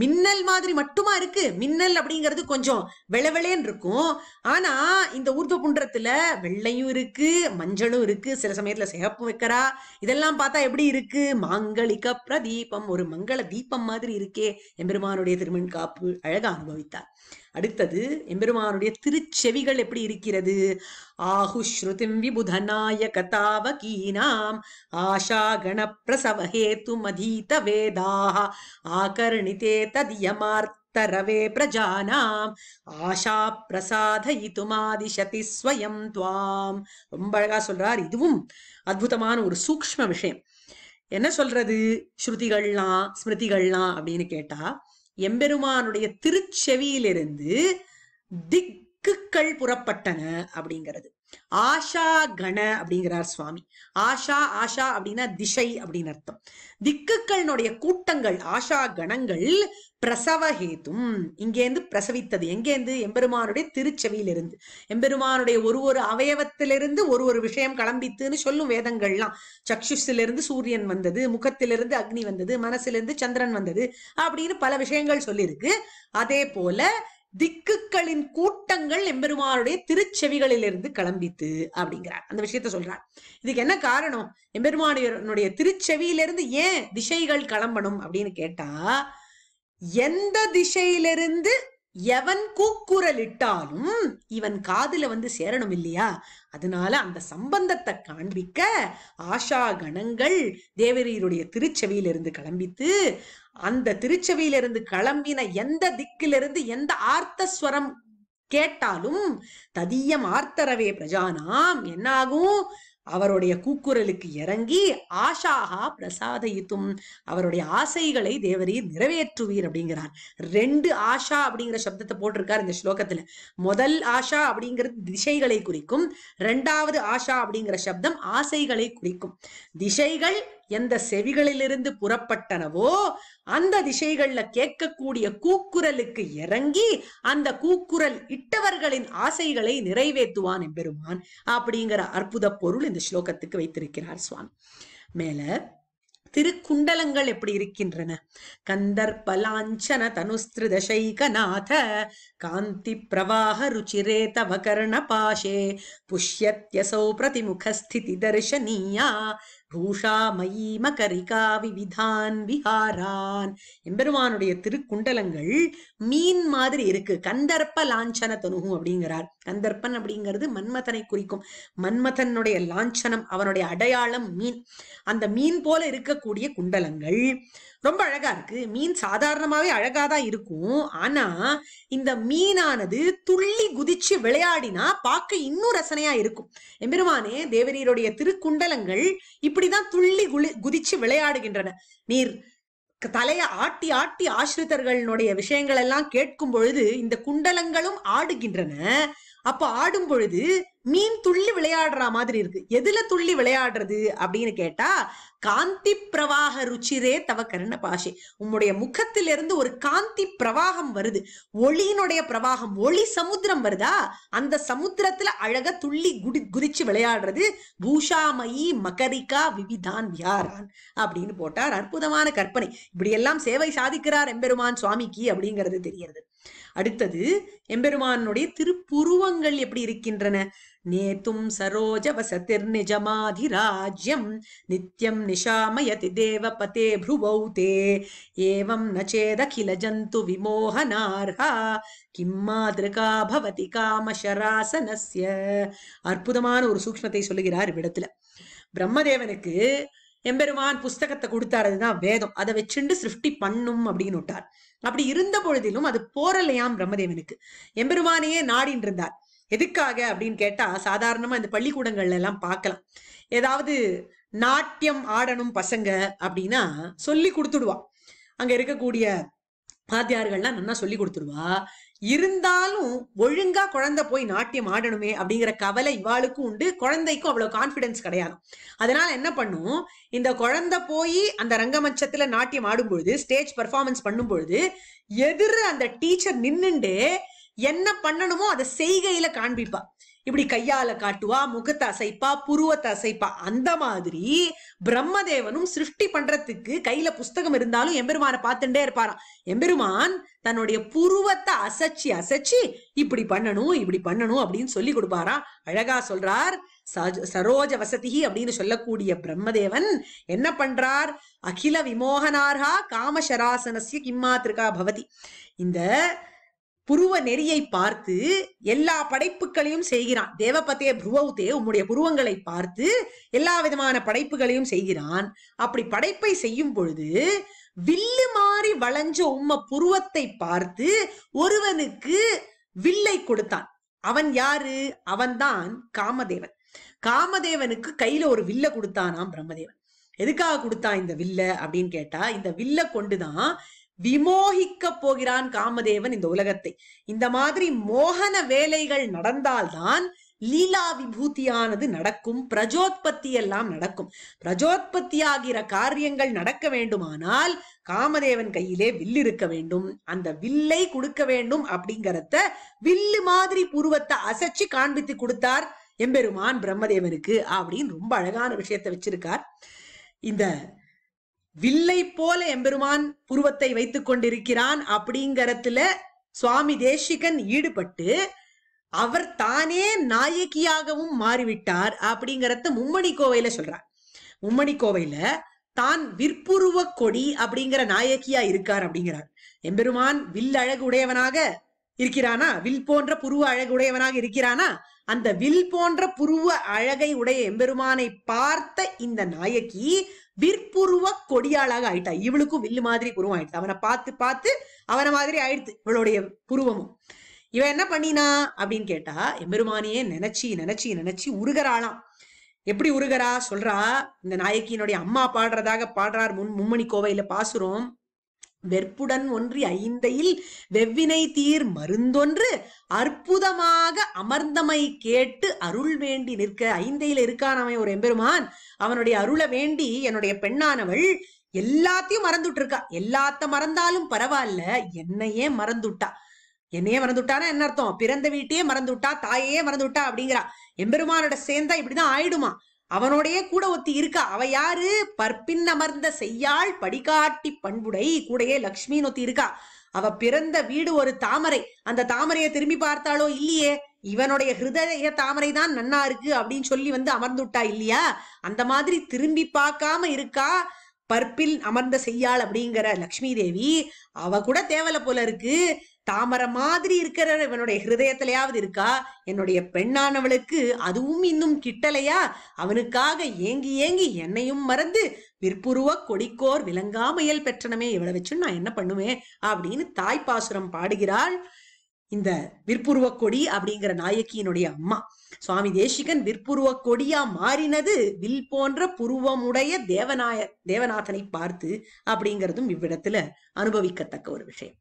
மின்னல் மாதிரி மட்டுமா இருக்கு மின்னல் அப்படிங்கிறது கொஞ்சம் வெளவெளேன்னு இருக்கும் ஆனா இந்த ஊர்த குன்றத்துல வெள்ளையும் இருக்கு மஞ்சளும் இருக்கு சில சமயத்துல சிகப்பு வைக்கிறா இதெல்லாம் பார்த்தா எப்படி இருக்கு மாங்கலிக பிரதீபம் ஒரு மங்கள தீபம் மாதிரி இருக்கே எம்பெருமானுடைய திருமண் காப்பு அழகா அனுபவித்தார் அடுத்தது எம்பெருமானுடைய திருச்செவிகள் எப்படி இருக்கிறது ஆஹு ஸ்ருதிம் விபுதநாய கதாவகீனாம் ஆஷா கணப்பிரசவஹேத்து மதீத வேதாக ஆகர்ணிதே ததியமார்த்த ரவே பிரஜானாம் ஆஷா பிரசாதயித்துமாதிசதி ஸ்வயம் துவாம் ரொம்ப அழகா சொல்றார் இதுவும் அற்புதமான ஒரு சூக்ம விஷயம் என்ன சொல்றது ஸ்ருதிகள்லாம் ஸ்மிருதிகள்லாம் அப்படின்னு கேட்டா எம்பெருமானுடைய திருச்செவியிலிருந்து திக்குக்கள் புறப்பட்டன அப்படிங்கிறது ஆஷா கண அப்படிங்கிறார் சுவாமி ஆஷா ஆஷா அப்படின்னா திசை அப்படின்னு அர்த்தம் திக்குகளினுடைய கூட்டங்கள் ஆஷா கணங்கள் பிரசவஹேதும் இங்கேருந்து பிரசவித்தது எங்கேருந்து எம்பெருமானுடைய திருச்செவியிலிருந்து எம்பெருமானுடைய ஒரு ஒரு அவயவத்திலிருந்து ஒரு ஒரு விஷயம் கிளம்பித்துன்னு சொல்லும் வேதங்கள்லாம் சக்ஷுஷிலிருந்து சூரியன் வந்தது முகத்திலிருந்து அக்னி வந்தது மனசிலிருந்து சந்திரன் வந்தது அப்படின்னு பல விஷயங்கள் சொல்லியிருக்கு அதே போல திக்குகளின் கூட்டங்கள் எம்பெருமானுடைய திருச்செவிகளிலிருந்து கிளம்பித்து அப்படிங்கிறார் அந்த விஷயத்த சொல்றார் இதுக்கு என்ன காரணம் எம்பெருமானுடைய திருச்செவியிலிருந்து ஏன் திசைகள் கிளம்பணும் அப்படின்னு கேட்டா எந்த திசையிலிருந்து எவன் இட்டாலும் இவன் காதுல வந்து சேரணும் இல்லையா அதனால அந்த சம்பந்தத்தை காண்பிக்க ஆஷா கணங்கள் தேவரீருடைய திருச்செவியிலிருந்து கிளம்பித்து அந்த திருச்சவியிலிருந்து கிளம்பின எந்த திக்கிலிருந்து எந்த ஆர்த்த ஸ்வரம் கேட்டாலும் ததியம் ஆர்த்தரவே பிரஜானாம் என்னாகும் அவருடைய கூக்குரலுக்கு இறங்கி ஆஷாகா பிரசாதயித்தும் அவருடைய ஆசைகளை தேவரீர் நிறைவேற்றுவீர் அப்படிங்கிறார் ரெண்டு ஆஷா அப்படிங்கிற சப்தத்தை போட்டிருக்கார் இந்த ஸ்லோகத்துல முதல் ஆஷா அப்படிங்கிறது திசைகளை குறிக்கும் ரெண்டாவது ஆஷா அப்படிங்கிற சப்தம் ஆசைகளை குறிக்கும் திசைகள் எந்த செவிகளிலிருந்து புறப்பட்டனவோ அந்த திசைகள்ல கேட்கக்கூடிய கூக்குரலுக்கு இறங்கி அந்த கூக்குரல் இட்டவர்களின் ஆசைகளை நிறைவேற்றுவான் எம்பெருமான் அப்படிங்கிற அற்புத பொருள் இந்த ஸ்லோகத்துக்கு வைத்திருக்கிறார் சுவாமி மேல திருக்குண்டலங்கள் எப்படி இருக்கின்றன கந்தர்பலாஞ்சன தனுஸ்திருதசைகநாத காந்தி பிரவாக ருச்சிரே தவ கர்ண பாஷே புஷ்யத்யசௌ பிரதிமுகஸ்திதி தர்ஷனீயா மயி மகரிகா விவிதான் விஹாரான் எம்பெருமானுடைய திருக்குண்டலங்கள் மீன் மாதிரி இருக்கு கந்தர்ப்ப லாஞ்சன தனுகும் அப்படிங்கிறார் கந்தர்ப்பன் அப்படிங்கிறது மன்மதனை குறிக்கும் மன்மதனுடைய லாஞ்சனம் அவனுடைய அடையாளம் மீன் அந்த மீன் போல இருக்கக்கூடிய குண்டலங்கள் ரொம்ப அழகா இருக்கு மீன் சாதாரணமாவே அழகா தான் இருக்கும் ஆனா இந்த மீனானது துள்ளி குதிச்சு விளையாடினா பார்க்க இன்னும் ரசனையா இருக்கும் எம்பெருமானே தேவரீருடைய திருக்குண்டலங்கள் இப்படிதான் துள்ளி குளி குதிச்சு விளையாடுகின்றன நீர் தலையை ஆட்டி ஆட்டி ஆசிரித்தர்களுடைய விஷயங்கள் எல்லாம் கேட்கும் பொழுது இந்த குண்டலங்களும் ஆடுகின்றன அப்ப ஆடும் பொழுது மீன் துள்ளி விளையாடுற மாதிரி இருக்கு எதுல துள்ளி விளையாடுறது அப்படின்னு கேட்டா காந்தி பிரவாக ருச்சிரே தவ கருண பாஷை உம்முடைய முகத்திலிருந்து ஒரு காந்தி பிரவாகம் வருது ஒளியினுடைய பிரவாகம் ஒளி சமுத்திரம் வருதா அந்த சமுத்திரத்துல அழக துள்ளி குடி குதிச்சு விளையாடுறது பூஷாமயி மகரிகா விவிதான் வியாரான் அப்படின்னு போட்டார் அற்புதமான கற்பனை இப்படி எல்லாம் சேவை சாதிக்கிறார் எம்பெருமான் சுவாமிக்கு அப்படிங்கிறது தெரியறது அடுத்தது எம்பெருமானுடைய திருப்புருவங்கள் எப்படி இருக்கின்றன நேத்தும் சரோஜ நிஜமாதி ராஜ்யம் நித்யம் நிஷாமயதி தேவபதே புருவௌ தே ஏவம் நச்சேத கில ஜந்து விமோகனார்ஹா கிம் மாதிருகா பவதி காமசராசனஸ்ய அற்புதமான ஒரு சூக்மத்தை சொல்லுகிறார் இவ்விடத்துல பிரம்மதேவனுக்கு எம்பெருமான் புஸ்தகத்தை கொடுத்தார் அதுதான் வேதம் அதை வச்சுண்டு சிருஷ்டி பண்ணும் அப்படின்னு விட்டார் அப்படி இருந்த பொழுதிலும் அது போரலையாம் பிரம்மதேவனுக்கு எம்பெருமானையே நாடின் இருந்தார் எதுக்காக அப்படின்னு கேட்டா சாதாரணமா இந்த பள்ளிக்கூடங்கள்ல எல்லாம் பார்க்கலாம் ஏதாவது நாட்டியம் ஆடணும் பசங்க அப்படின்னா சொல்லி கொடுத்துடுவா அங்க இருக்கக்கூடிய பாத்தியார்கள்லாம் நல்லா சொல்லி கொடுத்துருவா இருந்தாலும் ஒழுங்கா குழந்தை போய் நாட்டியம் ஆடணுமே அப்படிங்கிற கவலை இவாளுக்கும் உண்டு குழந்தைக்கும் அவ்வளவு கான்பிடன்ஸ் கிடையாது அதனால என்ன பண்ணும் இந்த குழந்தை போய் அந்த ரங்கமச்சத்துல நாட்டியம் ஆடும் பொழுது ஸ்டேஜ் பர்ஃபார்மன்ஸ் பண்ணும் பொழுது எதிர அந்த டீச்சர் நின்னுண்டு என்ன பண்ணணுமோ அதை செய்கையில காண்பிப்பா இப்படி கையால காட்டுவா முகத்தை அசைப்பா புருவத்தை அசைப்பா அந்த மாதிரி பிரம்மதேவனும் சிருஷ்டி பண்றதுக்கு கையில புஸ்தகம் இருந்தாலும் எம்பெருமானை பார்த்துட்டே இருப்பாராம் எம்பெருமான் தன்னுடைய புருவத்தை அசைச்சி அசைச்சி இப்படி பண்ணணும் இப்படி பண்ணணும் அப்படின்னு சொல்லி கொடுப்பாராம் அழகா சொல்றார் சரோஜ வசதி அப்படின்னு சொல்லக்கூடிய பிரம்மதேவன் என்ன பண்றார் அகில விமோகனார்கா காமசராசனசிய கிம்மாத்திருக்கா பவதி இந்த புருவ நெறியை பார்த்து எல்லா படைப்புகளையும் செய்கிறான் தேவபத்தே புருவவுதே உம்முடைய புருவங்களை பார்த்து எல்லா விதமான படைப்புகளையும் செய்கிறான் அப்படி படைப்பை செய்யும் பொழுது வில்லு மாறி வளைஞ்ச உம்ம புருவத்தை பார்த்து ஒருவனுக்கு வில்லை கொடுத்தான் அவன் யாரு அவன்தான் காமதேவன் காமதேவனுக்கு கையில ஒரு வில்ல கொடுத்தானாம் பிரம்மதேவன் எதுக்காக கொடுத்தான் இந்த வில்ல அப்படின்னு கேட்டா இந்த வில்ல கொண்டுதான் விமோகிக்க போகிறான் காமதேவன் இந்த உலகத்தை இந்த மாதிரி மோகன வேலைகள் நடந்தால்தான் லீலா விபூதியானது நடக்கும் பிரஜோத்பத்தி எல்லாம் நடக்கும் பிரஜோத்பத்தி ஆகிற காரியங்கள் நடக்க வேண்டுமானால் காமதேவன் கையிலே வில்லு இருக்க வேண்டும் அந்த வில்லை கொடுக்க வேண்டும் அப்படிங்கறத வில்லு மாதிரி புருவத்தை அசைச்சு காண்பித்து கொடுத்தார் எம்பெருமான் பிரம்மதேவனுக்கு அப்படின்னு ரொம்ப அழகான விஷயத்த வச்சிருக்கார் இந்த வில்லை போல எம்பெருமான் புருவத்தை வைத்துக் கொண்டிருக்கிறான் அப்படிங்கறதுல சுவாமி தேசிகன் ஈடுபட்டு அவர் தானே நாயகியாகவும் மாறிவிட்டார் அப்படிங்கறத மும்மணி கோவையில சொல்றார் மும்மணி கோவையில தான் விற்புருவ கொடி அப்படிங்கிற நாயகியா இருக்கார் அப்படிங்கிறார் எம்பெருமான் வில் அழகு உடையவனாக இருக்கிறானா வில் போன்ற புருவ அழகு உடையவனாக இருக்கிறானா அந்த வில் போன்ற புருவ அழகை உடைய எம்பெருமானை பார்த்த இந்த நாயக்கி விற்புருவ கொடியாளாக ஆயிட்டா இவளுக்கும் வில்லு மாதிரி புருவம் ஆயிடுச்சு அவனை பார்த்து பார்த்து அவனை மாதிரி ஆயிடுத்து இவளுடைய புருவமும் இவன் என்ன பண்ணினா அப்படின்னு கேட்டா எம்பெருமானையே நினைச்சி நினைச்சி நினைச்சி உருகிறாளாம் எப்படி உருகிறா சொல்றா இந்த நாயக்கியினுடைய அம்மா பாடுறதாக பாடுறார் முன் மும்மணி கோவையில பாசுறோம் வெற்புடன் ஒன்றி ஐந்தையில் வெவ்வினை தீர் மருந்தொன்று அற்புதமாக அமர்ந்தமை கேட்டு அருள் வேண்டி நிற்க ஐந்தையில் அவன் ஒரு எம்பெருமான் அவனுடைய அருளை வேண்டி என்னுடைய பெண்ணானவள் எல்லாத்தையும் மறந்துட்டு இருக்கா எல்லாத்த மறந்தாலும் பரவாயில்ல என்னையே மறந்துட்டா என்னையே மறந்துட்டானா என்ன அர்த்தம் பிறந்த வீட்டையே மறந்துட்டா தாயையே மறந்துட்டா அப்படிங்கிறா எம்பெருமானோட சேர்ந்தா இப்படிதான் ஆயிடுமா அவனோடைய கூட ஒத்தி இருக்கா அவ யாரு பற்பின் அமர்ந்த செய்யாள் படிகாட்டி பண்புடை கூடையே லக்ஷ்மின்னு ஒத்தி இருக்கா அவ பிறந்த வீடு ஒரு தாமரை அந்த தாமரையை திரும்பி பார்த்தாலோ இல்லையே இவனுடைய ஹிருதய தாமரை தான் நன்னா இருக்கு அப்படின்னு சொல்லி வந்து அமர்ந்துட்டா இல்லையா அந்த மாதிரி திரும்பி பார்க்காம இருக்கா பற்பில் அமர்ந்த செய்யாள் அப்படிங்கிற லக்ஷ்மி தேவி அவ கூட தேவலை போல இருக்கு தாமரை மாதிரி இருக்கிற இவனுடைய ஹிருதயத்திலேயாவது இருக்கா என்னுடைய பெண்ணானவளுக்கு அதுவும் இன்னும் கிட்டலையா அவனுக்காக ஏங்கி ஏங்கி என்னையும் மறந்து விற்புருவ கொடிக்கோர் விளங்காமையல் பெற்றனமே இவளை வச்சு நான் என்ன பண்ணுவேன் அப்படின்னு தாய் பாசுரம் பாடுகிறாள் இந்த விற்புருவ கொடி அப்படிங்கிற நாயக்கியினுடைய அம்மா சுவாமி தேசிகன் விற்புருவ கொடியா மாறினது வில் போன்ற புருவமுடைய தேவநாய தேவநாதனை பார்த்து அப்படிங்கிறதும் இவ்விடத்துல அனுபவிக்கத்தக்க ஒரு விஷயம்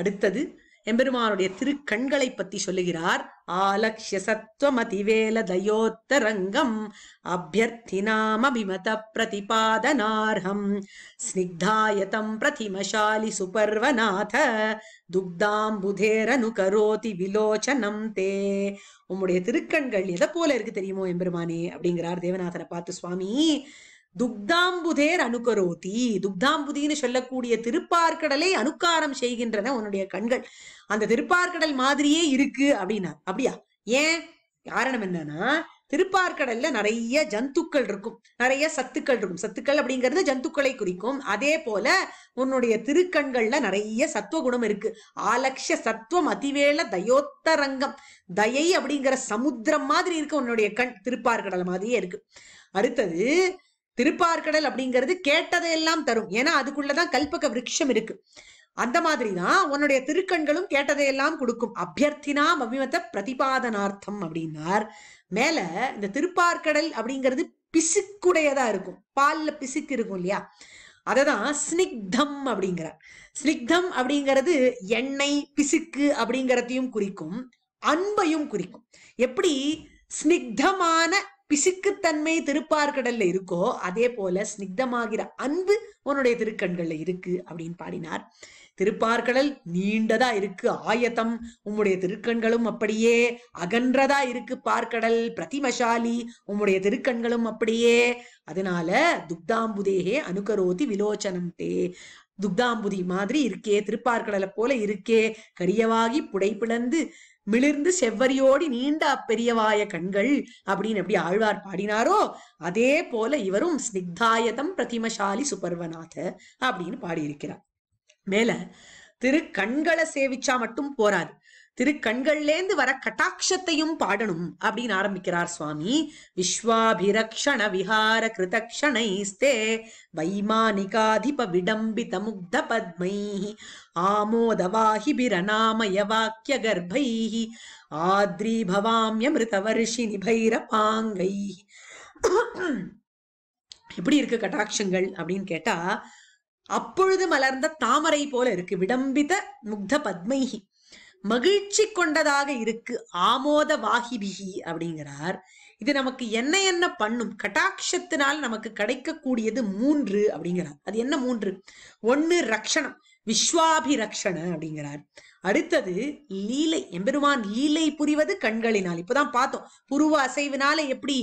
அடுத்தது எம்பெருமானுடைய திருக்கண்களை பத்தி சொல்லுகிறார் ஆலக்ஷ சத்வமதிவேல தயோத்தரங்கம் அபியர்த்தினாமபிமத பிரதிபாதனார்ஹம் ஸ்னிக்தாயதம் பிரதிமசாலி சுபர்வநாத துக்தாம்புதேரனு கரோதி விலோச்சனம் தே உம்முடைய திருக்கண்கள் எதை போல இருக்கு தெரியுமோ எம்பெருமானே அப்படிங்கிறார் தேவநாதனை பார்த்து சுவாமி துக்தாம்புதேர் அனுகரோதி துக்தாம்புதின்னு சொல்லக்கூடிய திருப்பார்கடலை அணுக்காரம் செய்கின்றன உன்னுடைய கண்கள் அந்த திருப்பார்கடல் மாதிரியே இருக்கு அப்படின்னா அப்படியா ஏன் காரணம் என்னன்னா திருப்பார்கடல்ல நிறைய ஜந்துக்கள் இருக்கும் நிறைய சத்துக்கள் இருக்கும் சத்துக்கள் அப்படிங்கிறது ஜந்துக்களை குறிக்கும் அதே போல உன்னுடைய திருக்கண்கள்ல நிறைய சத்துவ குணம் இருக்கு ஆலக்ஷ சத்துவம் அதிவேல தயோத்தரங்கம் தயை அப்படிங்கிற சமுத்திரம் மாதிரி இருக்கு உன்னுடைய கண் திருப்பார்கடல் மாதிரியே இருக்கு அடுத்தது திருப்பார்கடல் அப்படிங்கிறது கேட்டதையெல்லாம் தரும் ஏன்னா அதுக்குள்ளதான் கல்பக விருட்சம் இருக்கு அந்த மாதிரி தான் உன்னுடைய திருக்கண்களும் கேட்டதையெல்லாம் கொடுக்கும் அபியர்த்தினா மவிமத பிரதிபாதனார்த்தம் அப்படின்னார் மேல இந்த திருப்பார்கடல் அப்படிங்கிறது பிசுக்குடையதா இருக்கும் பால்ல பிசுக்கு இருக்கும் இல்லையா அததான் ஸ்னிக்தம் அப்படிங்கிறார் ஸ்னிக்தம் அப்படிங்கிறது எண்ணெய் பிசுக்கு அப்படிங்கிறதையும் குறிக்கும் அன்பையும் குறிக்கும் எப்படி ஸ்னிக்தமான பிசுக்குத்தன்மை திருப்பார்கடல்ல இருக்கோ அதே போல ஸ்னிக்தமாகிற அன்பு உன்னுடைய திருக்கண்கள்ல இருக்கு அப்படின்னு பாடினார் திருப்பார்கடல் நீண்டதா இருக்கு ஆயத்தம் உம்முடைய திருக்கண்களும் அப்படியே அகன்றதா இருக்கு பார்க்கடல் பிரதிமசாலி உம்முடைய திருக்கண்களும் அப்படியே அதனால துக்தாம்புதேகே அனுகரோதி விலோச்சனம் தே துக்தாம்புதி மாதிரி இருக்கே திருப்பார்கடலை போல இருக்கே கரியவாகி புடைப்பிளந்து மிளிர்ந்து செவ்வரியோடி நீண்ட அப்பெரியவாய கண்கள் அப்படின்னு எப்படி ஆழ்வார் பாடினாரோ அதே போல இவரும் ஸ்னிக்தாயதம் பிரதிமசாலி சுபர்வநாத அப்படின்னு பாடியிருக்கிறார் மேல திரு கண்களை சேவிச்சா மட்டும் போராது கண்கள்லேந்து வர கட்டாட்சத்தையும் பாடணும் அப்படின்னு ஆரம்பிக்கிறார் சுவாமி விஸ்வாபிரக்ஷண விஹார கிருதக்ஷணைஸ்தே வைமானிகாதிப விடம்பித முக்த பத்மை ஆமோதவாஹிபிரநாமய வாக்கிய கர்ப்பை ஆத்ரி பவாமியமிருத வருஷினி பைரபாங்கை எப்படி இருக்கு கட்டாட்சங்கள் அப்படின்னு கேட்டா அப்பொழுது மலர்ந்த தாமரை போல இருக்கு விடம்பித முக்த பத்மைகி மகிழ்ச்சி கொண்டதாக இருக்கு ஆமோத வாகிபிகி அப்படிங்கிறார் இது நமக்கு என்ன என்ன பண்ணும் கட்டாட்சத்தினால் நமக்கு கிடைக்கக்கூடியது மூன்று அப்படிங்கிறார் அது என்ன மூன்று ஒன்னு ரக்ஷணம் விஸ்வாபிரக்ஷண அப்படிங்கிறார் அடுத்தது லீலை எம்பெருமான் லீலை புரிவது கண்களினால் இப்பதான் பார்த்தோம் புருவ அசைவினால எப்படி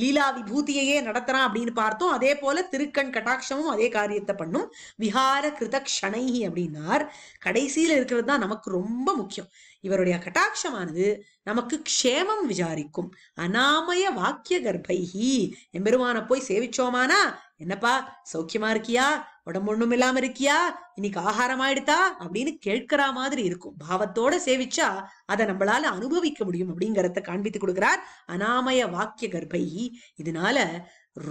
லீலா விபூதியையே நடத்துறான் அப்படின்னு பார்த்தோம் அதே போல திருக்கண் கட்டாட்சமும் அதே காரியத்தை பண்ணும் விஹார கிருத கணைகி அப்படின்னார் கடைசியில இருக்கிறது தான் நமக்கு ரொம்ப முக்கியம் இவருடைய கட்டாட்சமானது நமக்கு க்ஷேமம் விசாரிக்கும் அனாமய வாக்கிய கர்ப்பைஹி எம்பெருமான போய் சேவிச்சோமானா என்னப்பா சௌக்கியமா இருக்கியா உடம்பு ஒண்ணும் இல்லாம இருக்கியா இன்னைக்கு ஆகாரம் ஆயிடுதா அப்படின்னு கேட்கிற மாதிரி இருக்கும் பாவத்தோட சேவிச்சா அதை நம்மளால அனுபவிக்க முடியும் அப்படிங்கறத காண்பித்து கொடுக்கிறார் அனாமய வாக்கிய கர்ப்பை இதனால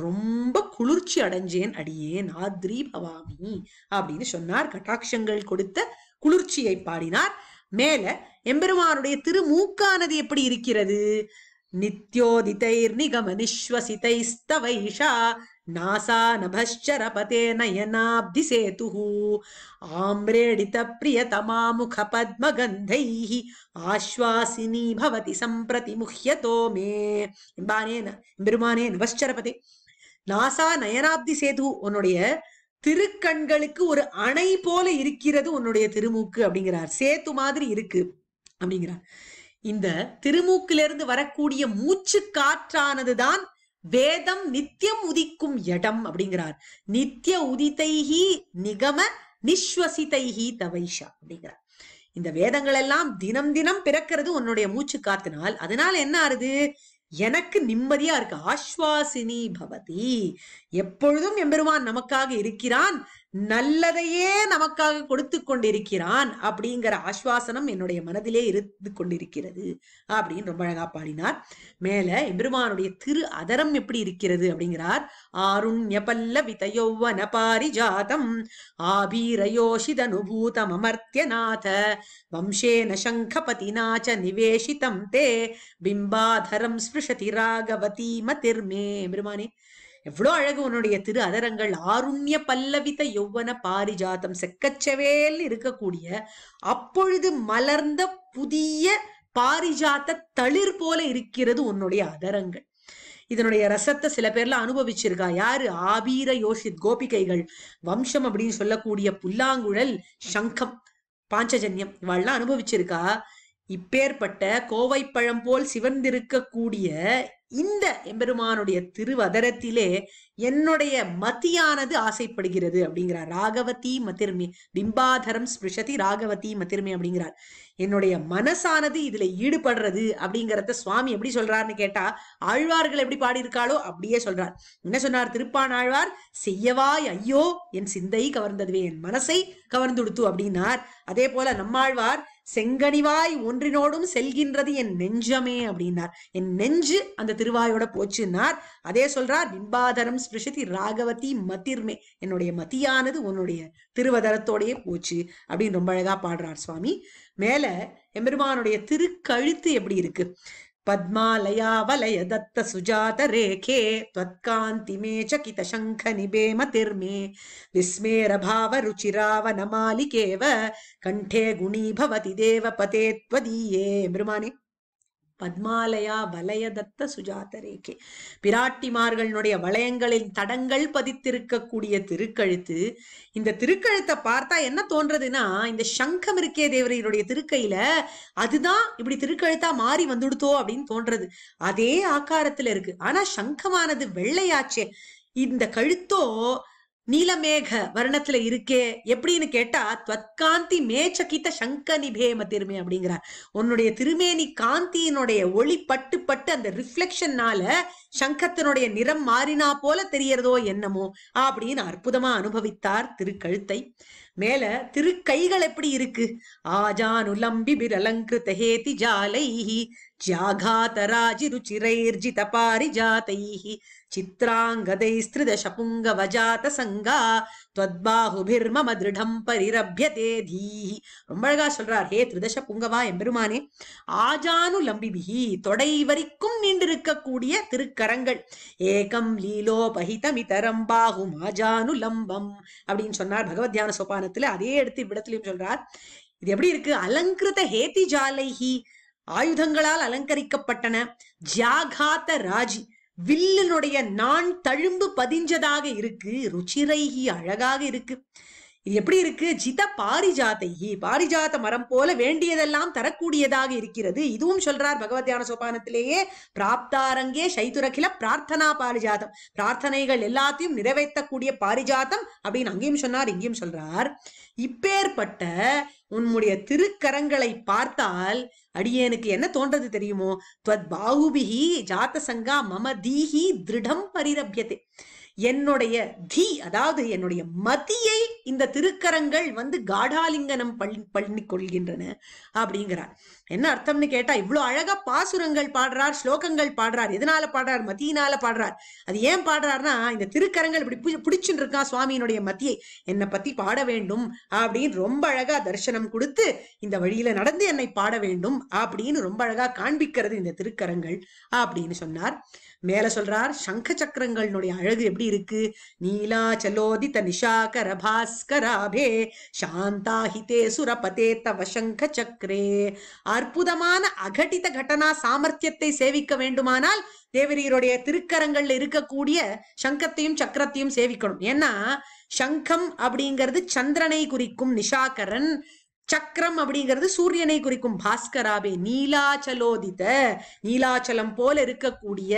ரொம்ப குளிர்ச்சி அடைஞ்சேன் அடியே நாத்ரி பவாமி அப்படின்னு சொன்னார் கட்டாட்சங்கள் கொடுத்த குளிர்ச்சியை பாடினார் மேல எம்பெருமானுடைய திருமூக்கானது எப்படி இருக்கிறது நித்யோதிதை நிகமனிஸ்வசிதை ஸ்தவைஷா நாசா நயனாப்தி నాసానభశ్చరపతే నయనాబ్ధిసేతు ఆమ్రేడితప్రియతమాముఖపద్మగంధై ఆశ్వాసినీ భవతి సంప్రతి ముహ్యతో మే ఎంబాனேன் பெருமானே நபஸ்சரபதே நாசா நயனாப்தி சேது உன்னுடைய திருக்கண்களுக்கு ஒரு அணை போல இருக்கிறது உன்னுடைய திருமூக்கு அப்படிங்கிறார் சேத்து மாதிரி இருக்கு அப்படிங்கிறார் இந்த திருமூக்கிலிருந்து வரக்கூடிய மூச்சு காற்றானதுதான் வேதம் நித்தியம் உதிக்கும் இடம் அப்படிங்கிறார் நித்திய உதித்தைகி நிகம நிஸ்வசிதைகி தவைஷா அப்படிங்கிறார் இந்த வேதங்கள் எல்லாம் தினம் தினம் பிறக்கிறது உன்னுடைய மூச்சு காத்தினால் அதனால என்ன ஆறுது எனக்கு நிம்மதியா இருக்கு ஆஸ்வாசினி பவதி எப்பொழுதும் எம்பெருமான் நமக்காக இருக்கிறான் நல்லதையே நமக்காக கொடுத்து கொண்டிருக்கிறான் அப்படிங்கிற ஆஸ்வாசனம் என்னுடைய மனதிலே இருந்து கொண்டிருக்கிறது அப்படின்னு ரொம்ப அழகா பாடினார் மேல எம்பெருமானுடைய திரு அதரம் எப்படி இருக்கிறது அப்படிங்கிறார் ஆருண்ய பல்ல விதயௌவன பாரிஜாதம் ஆபீரயோஷிதனுபூதம் அமர்த்தியநாத வம்சேன சங்கபதினாச்ச நிவேஷிதம் தே பிம்பாதரம் ஸ்பிருஷதி ராகவதி மதிர்மே எம்பெருமானே எவ்வளோ அழகு உன்னுடைய திரு அதரங்கள் ஆருண்ய பல்லவித யௌவன பாரிஜாதம் செக்கச்சவேல் இருக்கக்கூடிய அப்பொழுது மலர்ந்த புதிய பாரிஜாத்த தளிர் போல இருக்கிறது உன்னுடைய அதரங்கள் இதனுடைய ரசத்தை சில பேர்ல அனுபவிச்சிருக்கா யாரு ஆபீர யோஷித் கோபிகைகள் வம்சம் அப்படின்னு சொல்லக்கூடிய புல்லாங்குழல் சங்கம் பாஞ்சஜன்யம் இவாள்லாம் அனுபவிச்சிருக்கா இப்பேற்பட்ட கோவைப்பழம் போல் சிவந்திருக்கக்கூடிய இந்த எம்பெருமானுடைய திருவதரத்திலே என்னுடைய மதியானது ஆசைப்படுகிறது அப்படிங்கிறார் ராகவதி மதிர்மி பிம்பாதரம் ஸ்பிருஷதி ராகவதி மதிர்மி அப்படிங்கிறார் என்னுடைய மனசானது இதுல ஈடுபடுறது அப்படிங்கிறத சுவாமி எப்படி சொல்றாருன்னு கேட்டா ஆழ்வார்கள் எப்படி பாடியிருக்காளோ அப்படியே சொல்றார் என்ன சொன்னார் திருப்பான் ஆழ்வார் செய்யவாய் ஐயோ என் சிந்தை கவர்ந்ததுவே என் மனசை கவர்ந்துடுத்து அப்படின்னார் அதே போல நம்மாழ்வார் செங்கனிவாய் ஒன்றினோடும் செல்கின்றது என் நெஞ்சமே அப்படின்னார் என் நெஞ்சு அந்த திருவாயோட போச்சுன்னார் அதே சொல்றார் பிம்பாதரம் ஸ்பிருஷதி ராகவதி மதிர்மே என்னுடைய மதியானது உன்னுடைய திருவதரத்தோடையே போச்சு அப்படின்னு ரொம்ப அழகா பாடுறார் சுவாமி மேல எம்பெருமானுடைய திருக்கழுத்து எப்படி இருக்கு पद्मालयावलय दत्त सुजात रेखे त्वत्कान्तिमे चकित शङ्ख निबेमतिर्मे विस्मेर भाव रुचिरावनमालिकेव कंठे गुणी भवति देवपते त्वदीये பத்மாலயா வலயதத்த சுஜாத ரேகே பிராட்டிமார்களுடைய வளையங்களின் தடங்கள் பதித்திருக்கக்கூடிய திருக்கழுத்து இந்த திருக்கழுத்தை பார்த்தா என்ன தோன்றதுன்னா இந்த சங்கம் இருக்கே தேவரையனுடைய திருக்கையில அதுதான் இப்படி திருக்கழுத்தா மாறி வந்துடுத்தோ அப்படின்னு தோன்றது அதே ஆக்காரத்துல இருக்கு ஆனா சங்கமானது வெள்ளையாச்சே இந்த கழுத்தோ நீலமேக வர்ணத்துல இருக்கே எப்படின்னு கேட்டா துவத்காந்தி மேச்சகித சங்க நிபேம திருமே அப்படிங்கிறார் உன்னுடைய திருமேனி காந்தியினுடைய ஒளி பட்டு பட்டு அந்த ரிஃப்ளெக்ஷன்னால சங்கத்தினுடைய நிறம் மாறினா போல தெரியறதோ என்னமோ அப்படின்னு அற்புதமா அனுபவித்தார் திருக்கழுத்தை மேல திருக்கைகள் எப்படி இருக்கு ஆஜானுலம்பி பிரலங்கிருத ஹேதி ஜாலைஹி ஜாகாதராஜி தபாரி பாரிஜாதைஹி சங்கா துவத்பாகுபிர்மம திருடம் பரிரபியதே தீஹி ரொம்ப அழகா சொல்றார் ஹே திருதச புங்கவா எம்பெருமானே ஆஜானு லம்பிபிஹி தொடை வரைக்கும் நீண்டிருக்கக்கூடிய திருக்கரங்கள் ஏகம் லீலோபஹிதமிதரம் பாகு ஆஜானு லம்பம் அப்படின்னு சொன்னார் பகவத் தியான சோபானத்துல அதே எடுத்து இவ்விடத்திலையும் சொல்றார் இது எப்படி இருக்கு அலங்கிருத ஹேதி ஜாலைஹி ஆயுதங்களால் அலங்கரிக்கப்பட்டன ஜியாகாத ராஜி வில்லினுடைய நான் தழும்பு பதிஞ்சதாக இருக்கு ருச்சிரைகி அழகாக இருக்கு எப்படி இருக்கு ஜித பாரிஜாத்தைகி பாரிஜாத மரம் போல வேண்டியதெல்லாம் தரக்கூடியதாக இருக்கிறது இதுவும் சொல்றார் பகவதியான சோபானத்திலேயே பிராப்தாரங்கே சைத்துரகில பிரார்த்தனா பாரிஜாதம் பிரார்த்தனைகள் எல்லாத்தையும் நிறைவேற்றக்கூடிய பாரிஜாத்தம் அப்படின்னு அங்கேயும் சொன்னார் இங்கேயும் சொல்றார் இப்பேற்பட்ட உன்னுடைய திருக்கரங்களை பார்த்தால் அடியேனுக்கு என்ன தோன்றது தெரியுமோ துவத் பாகுபிகி ஜாத்த சங்கா மம தீஹி திருடம் பரிரபியத்தை என்னுடைய தி அதாவது என்னுடைய மதியை இந்த திருக்கரங்கள் வந்து காடாலிங்கனம் பண்ணி கொள்கின்றன அப்படிங்கிறார் என்ன அர்த்தம்னு கேட்டா இவ்வளவு அழகா பாசுரங்கள் பாடுறார் ஸ்லோகங்கள் பாடுறார் எதனால பாடுறார் மத்தியினால பாடுறார் அது ஏன் பாடுறார்னா இந்த திருக்கரங்கள் இப்படி பிடிச்சுட்டு இருக்கான் சுவாமியினுடைய மத்தியை என்னை பத்தி பாட வேண்டும் அப்படின்னு ரொம்ப அழகா தரிசனம் கொடுத்து இந்த வழியில நடந்து என்னை பாட வேண்டும் அப்படின்னு ரொம்ப அழகா காண்பிக்கிறது இந்த திருக்கரங்கள் அப்படின்னு சொன்னார் மேல சொல்றார் சங்க சக்கரங்களுடைய அழகு எப்படி இருக்கு நீலா சலோதித நிஷாகர பாஸ்கராபே சாந்தாஹிதே சுரபதே தவ சங்க சக்கரே அற்புதமான அகடித கட்டனா சாமர்த்தியத்தை சேவிக்க வேண்டுமானால் தேவரீருடைய திருக்கரங்கள்ல இருக்கக்கூடிய சங்கத்தையும் சக்கரத்தையும் சேவிக்கணும் ஏன்னா சங்கம் அப்படிங்கிறது சந்திரனை குறிக்கும் நிஷாகரன் சக்கரம் அப்படிங்கிறது சூரியனை குறிக்கும் பாஸ்கராவே நீலாச்சலோதித நீலாச்சலம் போல இருக்கக்கூடிய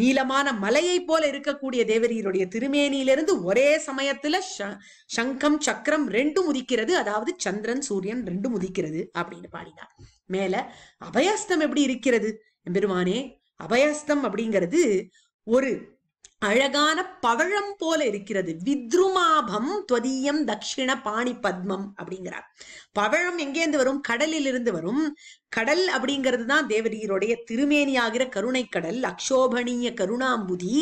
நீளமான மலையை போல இருக்கக்கூடிய தேவரீருடைய திருமேனியிலிருந்து ஒரே சமயத்துல சங்கம் சக்கரம் ரெண்டும் உதிக்கிறது அதாவது சந்திரன் சூரியன் ரெண்டும் உதிக்கிறது அப்படின்னு பாடினார் மேல அபயாஸ்தம் எப்படி இருக்கிறது பெருமானே அபயாஸ்தம் அப்படிங்கிறது ஒரு அழகான பவழம் போல இருக்கிறது வித்ருமாபம் துவதீயம் தட்சிண பாணி பத்மம் அப்படிங்கிறார் பவழம் இருந்து வரும் கடலில் இருந்து வரும் கடல் அப்படிங்கிறது தான் தேவரீருடைய திருமேனியாகிற கருணை கடல் அக்ஷோபணீய கருணாம்புதி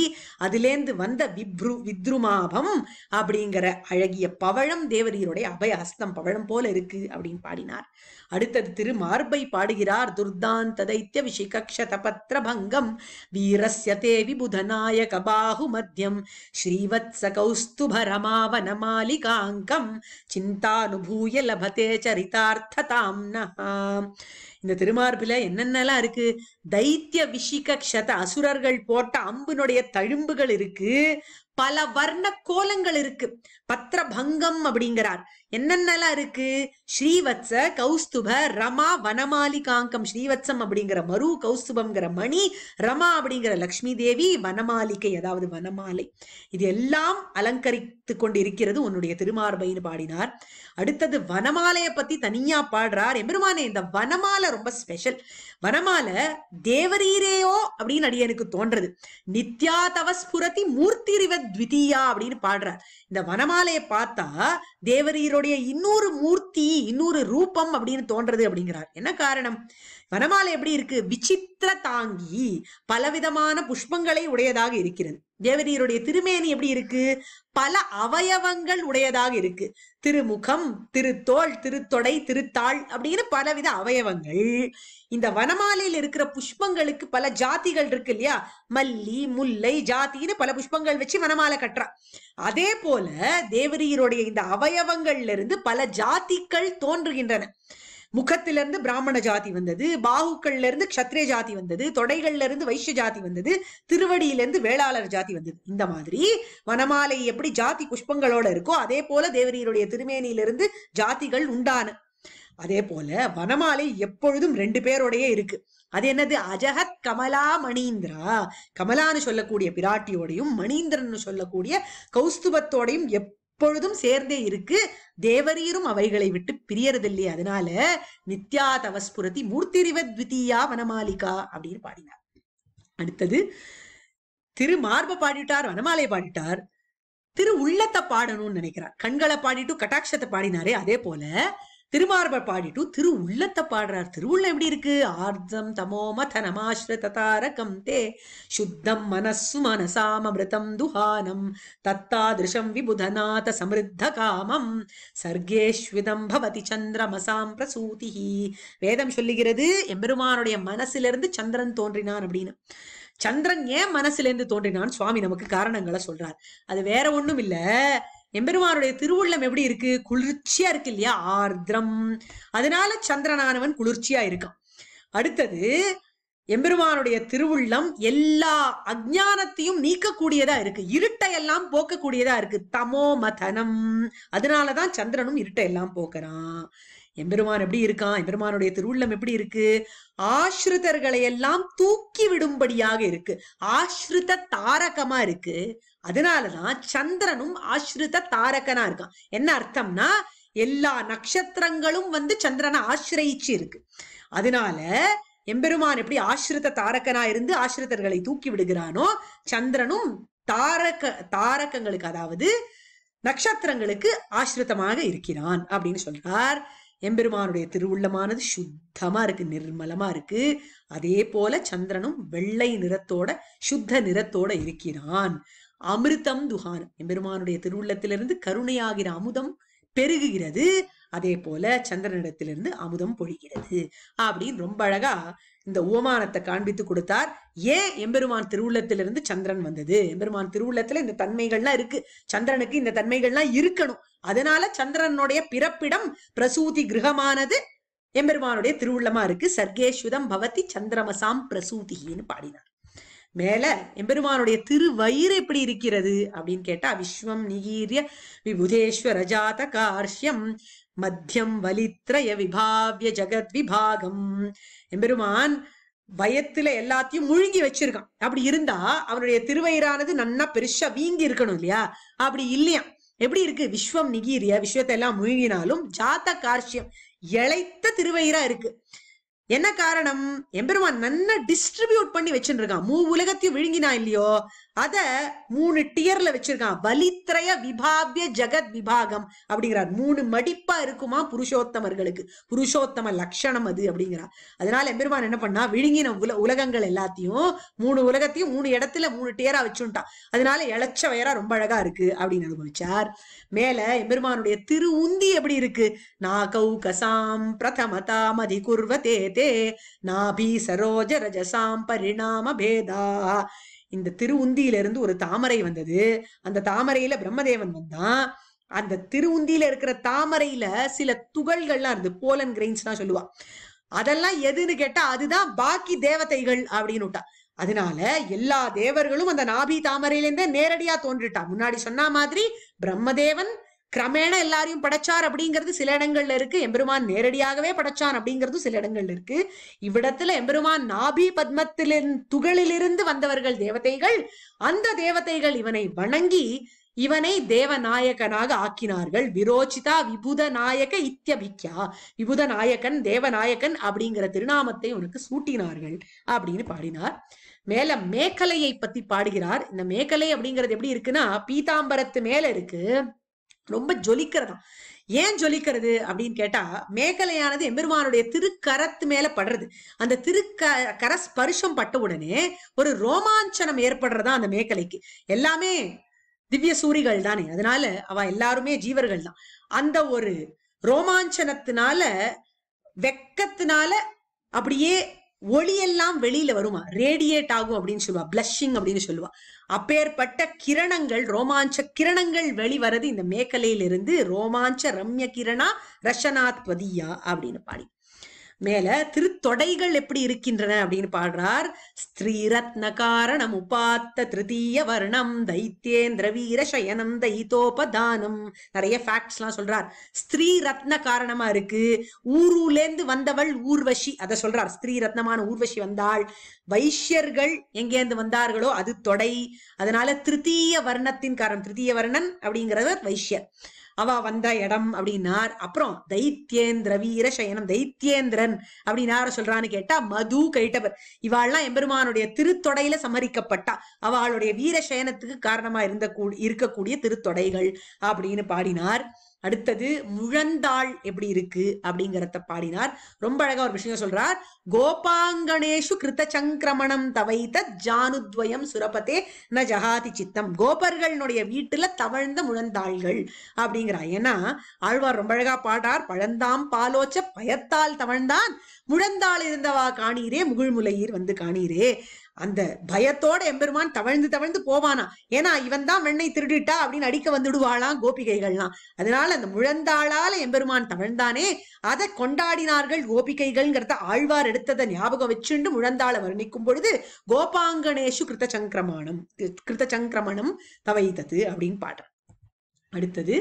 அதுலேருந்து வந்த விப்ரு வித்ருமாபம் அப்படிங்கிற அழகிய பவழம் தேவரீருடைய அஸ்தம் பவழம் போல இருக்கு அப்படின்னு பாடினார் அடுத்தது திரு மார்பை பாடுகிறார் துர்தாந்த தைத்திய பத்திர பங்கம் வீரஸ்ய தேவி புதநாயக பாகு மத்தியம் ஸ்ரீவத்ச கௌஸ்துபரமாவன மாலிகாங்கம் சிந்தானுபூய லபதே சரிதார்த்ததாம் இந்த திருமார்பில என்னென்னலாம் இருக்கு தைத்திய விஷிக க்ஷத அசுரர்கள் போட்ட அம்பினுடைய தழும்புகள் இருக்கு பல வர்ண கோலங்கள் இருக்கு பத்திரபங்கம் அப்படிங்கிறார் என்னென்னலாம் இருக்கு ஸ்ரீவத்ச கௌஸ்துப ரமா வனமாலிகாங்கம் ஸ்ரீவத்சம் அப்படிங்கிற மரு கௌஸ்துபம்ங்கிற மணி ரமா அப்படிங்கிற லக்ஷ்மி தேவி வனமாலிகை அதாவது வனமாலை இது எல்லாம் அலங்கரித்து கொண்டிருக்கிறது உன்னுடைய திருமார்பைன்னு பாடினார் அடுத்தது வனமாலையை பத்தி தனியா பாடுறார் எம்பெருமானே இந்த வனமாலை ரொம்ப ஸ்பெஷல் வனமாலை தேவரீரேயோ அப்படின்னு அடி எனக்கு தோன்றது நித்யா தவஸ்புரதி மூர்த்தி ரிவத் அப்படின்னு பாடுறார் இந்த வனமா பிரம்மாலய பார்த்தா தேவரீருடைய இன்னொரு மூர்த்தி இன்னொரு ரூபம் அப்படின்னு தோன்றது அப்படிங்கிறார் என்ன காரணம் வனமாலை எப்படி இருக்கு விசித்திர தாங்கி பலவிதமான புஷ்பங்களை உடையதாக இருக்கிறது தேவதியருடைய திருமேனி எப்படி இருக்கு பல அவயவங்கள் உடையதாக இருக்கு திருமுகம் திருத்தோல் திருத்தொடை திருத்தாள் அப்படின்னு பலவித அவயவங்கள் இந்த வனமாலையில் இருக்கிற புஷ்பங்களுக்கு பல ஜாதிகள் இருக்கு இல்லையா மல்லி முல்லை ஜாத்தின்னு பல புஷ்பங்கள் வச்சு வனமாலை கட்டுறா அதே போல தேவரியினுடைய இந்த அவயவங்கள்ல இருந்து பல ஜாதிகள் தோன்றுகின்றன முகத்தில இருந்து பிராமண ஜாதி வந்தது பாகுக்கள்ல இருந்து கஷத்ரிய ஜாதி வந்தது தொடைகள்ல இருந்து வைஷ்ய ஜாதி வந்தது திருவடியில இருந்து வேளாளர் ஜாதி வந்தது இந்த மாதிரி வனமாலை எப்படி ஜாதி புஷ்பங்களோட இருக்கோ அதே போல தேவரியருடைய திருமேனியிலிருந்து ஜாதிகள் உண்டான அதே போல வனமாலை எப்பொழுதும் ரெண்டு பேரோடயே இருக்கு அது என்னது அஜகத் கமலா மணீந்திரா கமலான்னு சொல்லக்கூடிய பிராட்டியோடையும் மணீந்திரன் சொல்லக்கூடிய கௌஸ்துபத்தோடையும் எப்பொழுதும் சேர்ந்தே இருக்கு தேவரீரும் அவைகளை விட்டு பிரியறதில்லை அதனால நித்யா தவஸ்புரதி மூர்த்திரிவத்விதீயா வனமாலிகா அப்படின்னு பாடினார் அடுத்தது திரு மார்ப பாடிட்டார் வனமாலை பாடிட்டார் திரு உள்ளத்தை பாடணும்னு நினைக்கிறார் கண்களை பாடிட்டு கட்டாட்சத்தை பாடினாரே அதே போல திருமார்பர் பாடிட்டு திரு உள்ளத்தை பாடுறார் திருவுள்ள எப்படி இருக்கு ஆர்தம் தமோ மதனமாஸ்ரதாரகம் தே சுத்தம் மனசு மனசாமிருதம் துஹானம் தத்தாதிருஷம் விபுதநாத சமிருத்த காமம் சர்க்கேஷ்விதம் பவதி சந்திரமசாம் பிரசூதி வேதம் சொல்லுகிறது எம்பெருமானுடைய மனசிலிருந்து சந்திரன் தோன்றினான் அப்படின்னு சந்திரன் ஏன் மனசுல இருந்து தோன்றினான் சுவாமி நமக்கு காரணங்களை சொல்றார் அது வேற ஒண்ணும் இல்லை எம்பெருமானுடைய திருவுள்ளம் எப்படி இருக்கு குளிர்ச்சியா இருக்கு இல்லையா ஆர்திரம் அதனால சந்திரனானவன் குளிர்ச்சியா இருக்கான் அடுத்தது எம்பெருமானுடைய திருவுள்ளம் எல்லா அஜானத்தையும் நீக்கக்கூடியதா இருக்கு இருட்டை எல்லாம் போக்கக்கூடியதா இருக்கு தமோ மதனம் அதனாலதான் சந்திரனும் இருட்டை எல்லாம் போக்குறான் எம்பெருமான் எப்படி இருக்கான் எம்பெருமானுடைய திருவுள்ளம் எப்படி இருக்கு ஆசிரிதர்களை எல்லாம் தூக்கி விடும்படியாக இருக்கு ஆசிரித தாரகமா இருக்கு அதனாலதான் சந்திரனும் ஆசிரித தாரகனா இருக்கான் என்ன அர்த்தம்னா எல்லா நட்சத்திரங்களும் வந்து சந்திரனை ஆசிரயிச்சு இருக்கு அதனால எம்பெருமான் எப்படி ஆசிரித தாரகனா இருந்து ஆசிரித்தர்களை தூக்கி விடுகிறானோ சந்திரனும் தாரக தாரகங்களுக்கு அதாவது நட்சத்திரங்களுக்கு ஆசிரிதமாக இருக்கிறான் அப்படின்னு சொல்றார் எம்பெருமானுடைய திருவுள்ளமானது சுத்தமா இருக்கு நிர்மலமா இருக்கு அதே போல சந்திரனும் வெள்ளை நிறத்தோட சுத்த நிறத்தோட இருக்கிறான் அமிர்தம் துகானம் எம்பெருமானுடைய திருவுள்ளத்திலிருந்து கருணையாகிற அமுதம் பெருகுகிறது அதே போல சந்திரனிடத்திலிருந்து அமுதம் பொழிகிறது அப்படின்னு ரொம்ப அழகா இந்த உவமானத்தை காண்பித்து கொடுத்தார் ஏன் எம்பெருமான் திருவுள்ளத்திலிருந்து சந்திரன் வந்தது எம்பெருமான் திருவுள்ளத்துல இந்த தன்மைகள்லாம் இருக்கு சந்திரனுக்கு இந்த தன்மைகள்லாம் இருக்கணும் அதனால சந்திரனுடைய பிறப்பிடம் பிரசூதி கிரகமானது எம்பெருமானுடைய திருவுள்ளமா இருக்கு சர்கேஸ்வதம் பவதி சந்திரமசாம் பிரசூதின்னு பாடினார் மேல எம்பெருமானுடைய திருவயிறு எப்படி இருக்கிறது அப்படின்னு கேட்டா விஸ்வம் நிகீரிய விபுதேஸ்வர ஜாத கார்ஷ்யம் மத்தியம் வலித்ரய விபாவிய ஜகத் விபாகம் எம்பெருமான் வயத்துல எல்லாத்தையும் முழுங்கி வச்சிருக்கான் அப்படி இருந்தா அவனுடைய திருவயிறானது நன்னா பெருசா வீங்கி இருக்கணும் இல்லையா அப்படி இல்லையா எப்படி இருக்கு விஸ்வம் நிகீரிய விஸ்வத்தை எல்லாம் முழுங்கினாலும் ஜாத்த கார்ஷ்யம் இழைத்த திருவயிரா இருக்கு என்ன காரணம் எம்பெருமான் நல்லா டிஸ்ட்ரிபியூட் பண்ணி வச்சுருக்கான் மூ உலகத்தையும் விழுங்கினா இல்லையோ அத மூணு டியர்ல வச்சிருக்கான் வலித்திரைய விபாவிய ஜெகத் விபாகம் அப்படிங்கிறார் மூணு மடிப்பா இருக்குமா புருஷோத்தமர்களுக்கு புருஷோத்தம லட்சணம் அது அப்படிங்கிறார் அதனால எம்பெருமான் என்ன பண்ணா விழுங்கின உல உலகங்கள் எல்லாத்தையும் மூணு உலகத்தையும் மூணு இடத்துல மூணு டியரா வச்சுட்டான் அதனால இழைச்ச வயரா ரொம்ப அழகா இருக்கு அப்படின்னு அனுபவிச்சார் மேல எம்பெருமானுடைய திரு உந்தி எப்படி இருக்கு நா கசாம் பிரதமதாமதி அதிகுர்வதே தே நாபி சரோஜ ரஜசாம் பரிணாம பேதா இந்த திருவுந்தியிலிருந்து ஒரு தாமரை வந்தது அந்த தாமரையில பிரம்மதேவன் வந்தான் அந்த திருவுந்தியில இருக்கிற தாமரையில சில துகள்கள்லாம் இருந்து போலன் கிரெயின்ஸ் எல்லாம் சொல்லுவான் அதெல்லாம் எதுன்னு கேட்டா அதுதான் பாக்கி தேவதைகள் அப்படின்னு அதனால எல்லா தேவர்களும் அந்த நாபி தாமரையிலேருந்தே நேரடியா தோன்றிட்டா முன்னாடி சொன்ன மாதிரி பிரம்மதேவன் கிரமேண எல்லாரையும் படைச்சார் அப்படிங்கிறது சில இடங்கள்ல இருக்கு எம்பெருமான் நேரடியாகவே படைச்சான் அப்படிங்கிறது சில இடங்கள்ல இருக்கு இவ்விடத்துல எம்பெருமான் நாபி பத்மத்திலின் துகளிலிருந்து வந்தவர்கள் தேவதைகள் அந்த தேவதைகள் இவனை வணங்கி இவனை தேவநாயகனாக ஆக்கினார்கள் விரோச்சிதா விபுத நாயக இத்தியபிக்யா விபுத நாயகன் தேவநாயகன் அப்படிங்கிற திருநாமத்தை உனக்கு சூட்டினார்கள் அப்படின்னு பாடினார் மேல மேக்கலையை பத்தி பாடுகிறார் இந்த மேக்கலை அப்படிங்கிறது எப்படி இருக்குன்னா பீதாம்பரத்து மேல இருக்கு ரொம்ப ஜொலிக்கிறதாம் ஏன் ஜொலிக்கிறது அப்படின்னு கேட்டா மேகலையானது எம்பெருமானுடைய திருக்கரத்து மேல படுறது அந்த திருக்க கர ஸ்பர்ஷம் பட்ட உடனே ஒரு ரோமாஞ்சனம் ஏற்படுறதா அந்த மேகலைக்கு எல்லாமே திவ்ய சூரிகள் தானே அதனால அவ எல்லாருமே ஜீவர்கள் தான் அந்த ஒரு ரோமாஞ்சனத்தினால வெக்கத்தினால அப்படியே ஒளியெல்லாம் வெளியில வருமா ரேடியேட் ஆகும் அப்படின்னு சொல்லுவா பிளஷிங் அப்படின்னு சொல்லுவா அப்பேற்பட்ட கிரணங்கள் ரோமாஞ்ச கிரணங்கள் வெளிவரது இந்த மேக்கலையிலிருந்து ரோமாஞ்ச ரம்ய கிரணா பதியா அப்படின்னு பாடி மேல திருத்தொடைகள் எப்படி இருக்கின்றன அப்படின்னு பாடுறார் ஸ்ரீரத்ன காரணம் உபாத்த திருத்தீய வர்ணம் தைத்தியேந்திர வீர சயனம் தைத்தோபதானம் நிறைய ஃபேக்ட்ஸ் எல்லாம் சொல்றார் ஸ்ரீ ரத்ன காரணமா இருக்கு ஊரூலேந்து வந்தவள் ஊர்வசி அத சொல்றார் ஸ்ரீ ரத்னமான ஊர்வசி வந்தாள் வைஷ்யர்கள் இருந்து வந்தார்களோ அது தொடை அதனால திருத்தீய வர்ணத்தின் காரணம் திருத்தீய வர்ணன் அப்படிங்கிறவர் வைஷ்யர் அவ வந்த இடம் அப்படின்னார் அப்புறம் தைத்தியேந்திர வீர சயனம் தைத்தியேந்திரன் அப்படின்னு சொல்றான்னு கேட்டா மது கைட்டவர் இவாள்லாம் எம்பெருமானுடைய திருத்தொடையில சமரிக்கப்பட்டா அவளுடைய வீர சயனத்துக்கு காரணமா இருந்த கூ இருக்கக்கூடிய திருத்தொடைகள் அப்படின்னு பாடினார் அடுத்தது முழந்தாள் எப்படி இருக்கு அப்படிங்கிறத பாடினார் ரொம்ப அழகா ஒரு விஷயம் சொல்றார் கோபாங்கணேஷு கிருத்த சங்கிரமணம் தவைத்த ஜானுத்வயம் சுரபதே ந ஜகாதி சித்தம் கோபர்களுடைய வீட்டுல தவழ்ந்த முழந்தாள்கள் அப்படிங்கிறார் ஏன்னா ஆழ்வார் ரொம்ப அழகா பாடார் பழந்தாம் பாலோச்ச பயத்தால் தவழ்ந்தான் முழந்தாள் இருந்தவா காணீரே முகிழ்முலையீர் வந்து காணீரே அந்த பயத்தோட எம்பெருமான் தவழ்ந்து தவழ்ந்து போவானா ஏன்னா இவன் தான் வெண்ணை திருடிட்டா அப்படின்னு அடிக்க வந்துடுவாளாம் கோபிகைகள்லாம் அதனால அந்த முழந்தாளால எம்பெருமான் தவழ்ந்தானே அதை கொண்டாடினார்கள் கோபிகைகள்ங்கிறத ஆழ்வார் எடுத்ததை ஞாபகம் வச்சுண்டு முழந்தாள வர்ணிக்கும் பொழுது கோபாங்கணேஷு கிருத்த சங்கிரமணம் கிருத்த சங்கிரமணம் தவைத்தது அப்படின்னு பாடுறேன் அடுத்தது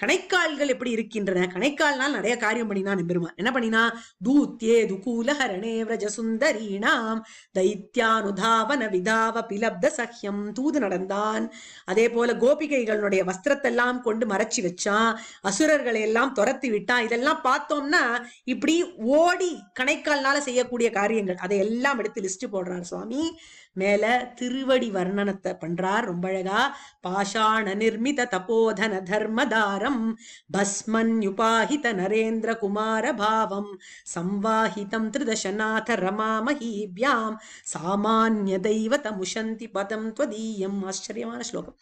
கணைக்கால்கள் எப்படி இருக்கின்றன கணைக்கால்னால் நிறைய காரியம் பண்ணினா பெருமான் என்ன பண்ணினா தூத்தியே துகூலஹரணே விரஜ சுந்தரீணாம் தைத்தியானுதாவன விதாவ பிலப்த சஹ்யம் தூது நடந்தான் அதே போல கோபிகைகளுடைய வஸ்திரத்தெல்லாம் கொண்டு மறைச்சி வச்சான் அசுரர்களை எல்லாம் துரத்தி விட்டான் இதெல்லாம் பார்த்தோம்னா இப்படி ஓடி கணைக்கால்னால செய்யக்கூடிய காரியங்கள் அதை எல்லாம் எடுத்து லிஸ்ட் போடுறார் சுவாமி மேல திருவடி வர்ணனத்தை பண்றார் ரொம்ப அழகா பாஷாண நிர்மித தபோதன தர்மதாரம் பஸ்மன் யுபாஹித நரேந்திர குமார பாவம் சம்வாஹிதம் திருதசநாத ரமாமஹீபியாம் சாமானிய தெய்வத முஷந்தி பதம் துவதீயம் ஆச்சரியமான ஸ்லோகம்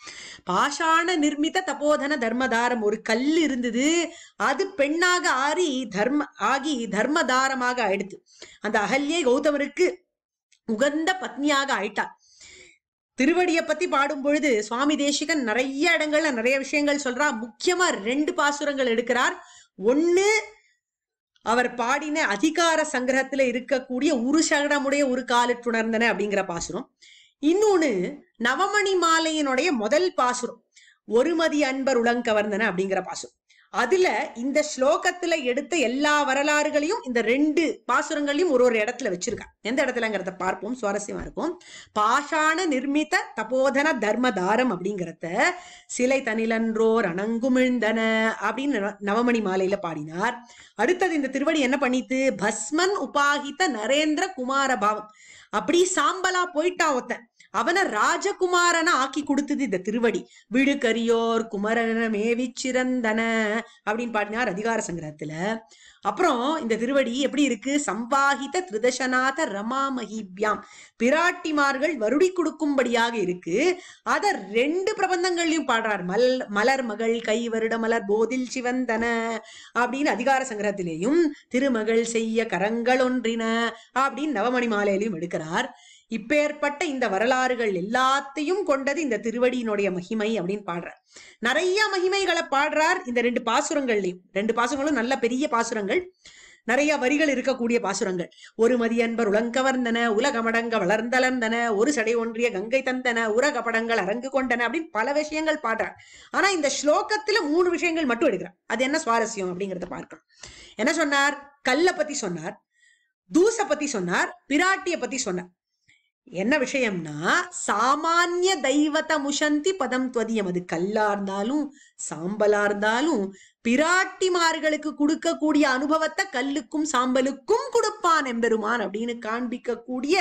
பாஷாண நிர்மித தபோதன தர்மதாரம் ஒரு கல் இருந்தது அது பெண்ணாக ஆறி தர்ம ஆகி தர்மதாரமாக ஆயிடுத்து அந்த அகல்யே கௌதமருக்கு உகந்த பத்னியாக ஆயிட்டார் திருவடியை பத்தி பாடும் பொழுது சுவாமி தேசிகன் நிறைய இடங்கள்ல நிறைய விஷயங்கள் சொல்றா முக்கியமா ரெண்டு பாசுரங்கள் எடுக்கிறார் ஒண்ணு அவர் பாடின அதிகார சங்கிரகத்துல இருக்கக்கூடிய ஒரு சகடமுடைய ஒரு காலிற்றுணர்ந்தன அப்படிங்கிற பாசுரம் இன்னொன்னு நவமணி மாலையினுடைய முதல் பாசுரம் ஒருமதி அன்பர் உலங்கவர்ந்தன அப்படிங்கிற பாசுரம் அதுல இந்த ஸ்லோகத்துல எடுத்த எல்லா வரலாறுகளையும் இந்த ரெண்டு பாசுரங்களையும் ஒரு ஒரு இடத்துல வச்சிருக்கேன் எந்த இடத்துலங்கிறத பார்ப்போம் சுவாரஸ்யமா இருக்கும் பாஷான நிர்மித தபோதன தர்மதாரம் அப்படிங்கிறத சிலை தனிலன்றோர் அணங்குமிழ்ந்தன அப்படின்னு நவமணி மாலையில பாடினார் அடுத்தது இந்த திருவடி என்ன பண்ணித்து பஸ்மன் உபாகித்த நரேந்திர குமார பாவம் அப்படி சாம்பலா போயிட்டா ஒருத்தன் அவனை ராஜகுமாரனை ஆக்கி கொடுத்தது இந்த திருவடி விடு கரியோர் குமரன மேவி சிறந்தன அப்படின்னு பாடினார் அதிகார சங்கரத்துல அப்புறம் இந்த திருவடி எப்படி இருக்கு சம்பாகித திருதசநாத ரமாமகிபியாம் பிராட்டிமார்கள் வருடி கொடுக்கும்படியாக இருக்கு அத ரெண்டு பிரபந்தங்கள்லயும் பாடுறார் மல் மலர் மகள் கை வருட மலர் போதில் சிவந்தன அப்படின்னு அதிகார சங்கரத்திலேயும் திருமகள் செய்ய கரங்கள் ஒன்றின அப்படின்னு நவமணி மாலையிலையும் எடுக்கிறார் இப்பேற்பட்ட இந்த வரலாறுகள் எல்லாத்தையும் கொண்டது இந்த திருவடியினுடைய மகிமை அப்படின்னு பாடுறார் நிறைய மகிமைகளை பாடுறார் இந்த ரெண்டு பாசுரங்கள்லையும் ரெண்டு பாசுரங்களும் நல்ல பெரிய பாசுரங்கள் நிறைய வரிகள் இருக்கக்கூடிய பாசுரங்கள் ஒரு மதியன்பர் உலங்கவர்ந்தன உலகமடங்க வளர்ந்தளர்ந்தன ஒரு சடை ஒன்றிய கங்கை தந்தன உரக படங்கள் அரங்கு கொண்டன அப்படின்னு பல விஷயங்கள் பாடுறார் ஆனா இந்த ஸ்லோகத்துல மூணு விஷயங்கள் மட்டும் எடுக்கிறார் அது என்ன சுவாரஸ்யம் அப்படிங்கறத பார்க்கணும் என்ன சொன்னார் கல்ல பத்தி சொன்னார் தூச பத்தி சொன்னார் பிராட்டிய பத்தி சொன்னார் என்ன விஷயம்னா சாமானிய தெய்வத முஷந்தி பதம் துவதியம் அது கல்லா இருந்தாலும் சாம்பலா இருந்தாலும் பிராட்டிமார்களுக்கு கொடுக்கக்கூடிய அனுபவத்தை கல்லுக்கும் சாம்பலுக்கும் கொடுப்பான் எம்பெருமான் அப்படின்னு காண்பிக்கக்கூடிய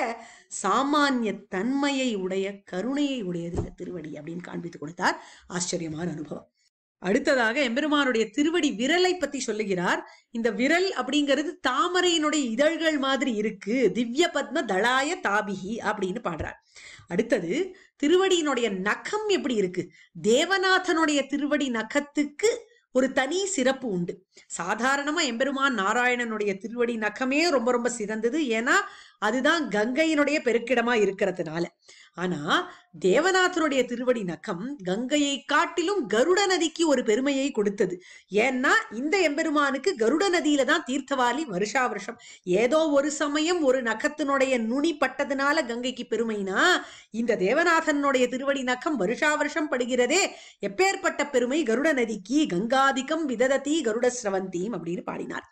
சாமானிய தன்மையை உடைய கருணையை உடையது இந்த திருவடி அப்படின்னு காண்பித்து கொடுத்தார் ஆச்சரியமான அனுபவம் அடுத்ததாக எம்பெருமானுடைய திருவடி விரலை பத்தி சொல்லுகிறார் இந்த விரல் அப்படிங்கிறது தாமரையினுடைய இதழ்கள் மாதிரி இருக்கு திவ்ய பத்ம தலாய தாபிகி அப்படின்னு பாடுறார் அடுத்தது திருவடியினுடைய நகம் எப்படி இருக்கு தேவநாதனுடைய திருவடி நகத்துக்கு ஒரு தனி சிறப்பு உண்டு சாதாரணமா எம்பெருமான் நாராயணனுடைய திருவடி நகமே ரொம்ப ரொம்ப சிறந்தது ஏன்னா அதுதான் கங்கையினுடைய பெருக்கிடமா இருக்கிறதுனால ஆனா தேவநாதனுடைய திருவடி நக்கம் கங்கையை காட்டிலும் கருட நதிக்கு ஒரு பெருமையை கொடுத்தது ஏன்னா இந்த எம்பெருமானுக்கு கருட நதியில தான் தீர்த்தவாளி வருஷா வருஷம் ஏதோ ஒரு சமயம் ஒரு நக்கத்தினுடைய நுனி பட்டதுனால கங்கைக்கு பெருமைனா இந்த தேவநாதனுடைய திருவடி நக்கம் வருஷா வருஷம் படுகிறதே எப்பேற்பட்ட பெருமை கருட நதிக்கு கங்காதிகம் விததத்தி கருட சிரவந்தீம் அப்படின்னு பாடினார்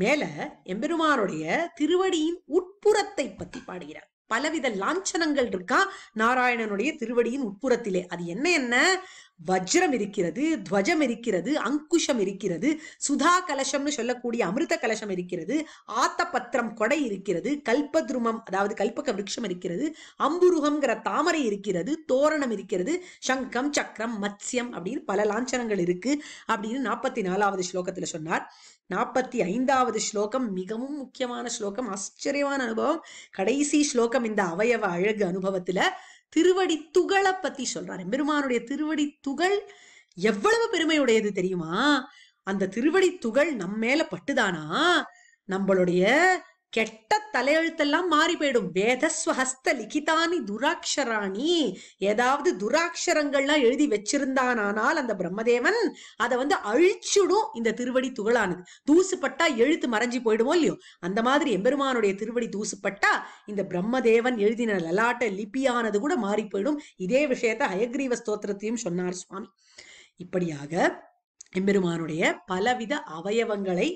மேல எம்பெருமானுடைய திருவடியின் உட்புறத்தை பத்தி பாடுகிறார் பலவித லாஞ்சனங்கள் இருக்கா நாராயணனுடைய திருவடியின் உட்புறத்திலே அது என்ன என்ன வஜ்ரம் இருக்கிறது துவஜம் இருக்கிறது அங்குஷம் இருக்கிறது சுதா கலசம்னு சொல்லக்கூடிய அமிர்த கலசம் இருக்கிறது ஆத்தபத்திரம் கொடை இருக்கிறது கல்பத்ருமம் அதாவது கல்பக விருட்சம் இருக்கிறது அம்புருகம்ங்கிற தாமரை இருக்கிறது தோரணம் இருக்கிறது சங்கம் சக்கரம் மத்ஸ்யம் அப்படின்னு பல லாஞ்சனங்கள் இருக்கு அப்படின்னு நாற்பத்தி நாலாவது ஸ்லோகத்துல சொன்னார் நாற்பத்தி ஐந்தாவது ஸ்லோகம் மிகவும் முக்கியமான ஸ்லோகம் ஆச்சரியமான அனுபவம் கடைசி ஸ்லோகம் இந்த அவயவ அழகு அனுபவத்துல திருவடி துகளை பத்தி சொல்றாரு பெருமானுடைய திருவடி துகள் எவ்வளவு பெருமையுடையது தெரியுமா அந்த திருவடி துகள் நம்ம மேல பட்டுதானா நம்மளுடைய கெட்ட தலையெழுத்தெல்லாம் மாறி போயிடும் வேதஸ்வஹஸ்த லிகிதானி துராட்சராணி ஏதாவது துராட்சரங்கள்லாம் எழுதி வச்சிருந்தானால் அந்த பிரம்மதேவன் அதை வந்து அழிச்சுடும் இந்த திருவடி துகளானது தூசுப்பட்டா எழுத்து மறைஞ்சு போயிடுவோம் இல்லையோ அந்த மாதிரி எம்பெருமானுடைய திருவடி தூசுப்பட்டா இந்த பிரம்மதேவன் எழுதின லலாட்ட லிபியானது கூட மாறி போயிடும் இதே விஷயத்த ஹயக்ரீவ ஸ்தோத்திரத்தையும் சொன்னார் சுவாமி இப்படியாக எம்பெருமானுடைய பலவித அவயவங்களை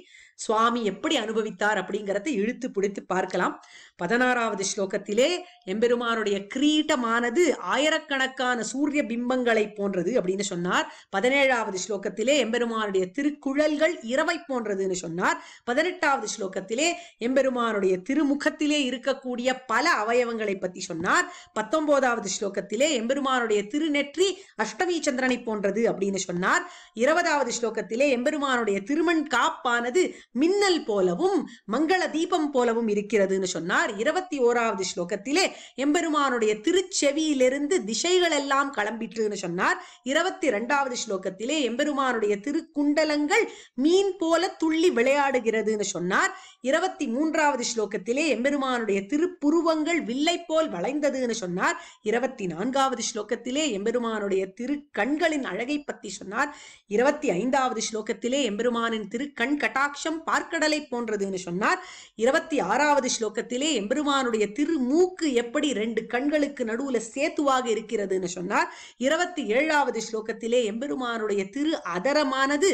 சுவாமி எப்படி அனுபவித்தார் அப்படிங்கிறத இழுத்து பிடித்து பார்க்கலாம் பதினாறாவது ஸ்லோகத்திலே எம்பெருமானுடைய கிரீட்டமானது ஆயிரக்கணக்கான சூரிய பிம்பங்களை போன்றது அப்படின்னு சொன்னார் பதினேழாவது ஸ்லோகத்திலே எம்பெருமானுடைய திருக்குழல்கள் இரவை போன்றதுன்னு சொன்னார் பதினெட்டாவது ஸ்லோகத்திலே எம்பெருமானுடைய திருமுகத்திலே இருக்கக்கூடிய பல அவயவங்களை பத்தி சொன்னார் பத்தொன்பதாவது ஸ்லோகத்திலே எம்பெருமானுடைய திருநெற்றி அஷ்டமி சந்திரனை போன்றது அப்படின்னு சொன்னார் இருபதாவது ஸ்லோகத்திலே எம்பெருமானுடைய திருமண் காப்பானது மின்னல் போலவும் மங்கள தீபம் போலவும் இருக்கிறதுன்னு சொன்னார் இருபத்தி ஓராவது ஸ்லோகத்திலே எம்பெருமானுடைய திருச்செவியிலிருந்து திசைகள் எல்லாம் கிளம்பிட்டுன்னு சொன்னார் இருபத்தி இரண்டாவது ஸ்லோகத்திலே எம்பெருமானுடைய திருக்குண்டலங்கள் மீன் போல துள்ளி விளையாடுகிறதுன்னு சொன்னார் இருபத்தி மூன்றாவது ஸ்லோகத்திலே எம்பெருமானுடைய திருப்புருவங்கள் வில்லை போல் வளைந்ததுன்னு சொன்னார் இருபத்தி நான்காவது ஸ்லோகத்திலே எம்பெருமானுடைய திரு கண்களின் அழகை பத்தி சொன்னார் இருபத்தி ஐந்தாவது ஸ்லோகத்திலே எம்பெருமானின் திரு கண் கட்டாட்சம் பார்க்கடலை போன்றதுன்னு சொன்னார் இருபத்தி ஆறாவது ஸ்லோகத்திலே எம்பெருமானுடைய திரு மூக்கு எப்படி ரெண்டு கண்களுக்கு நடுவுல சேத்துவாக இருக்கிறதுன்னு சொன்னார் இருபத்தி ஏழாவது ஸ்லோகத்திலே எம்பெருமானுடைய திரு அதரமானது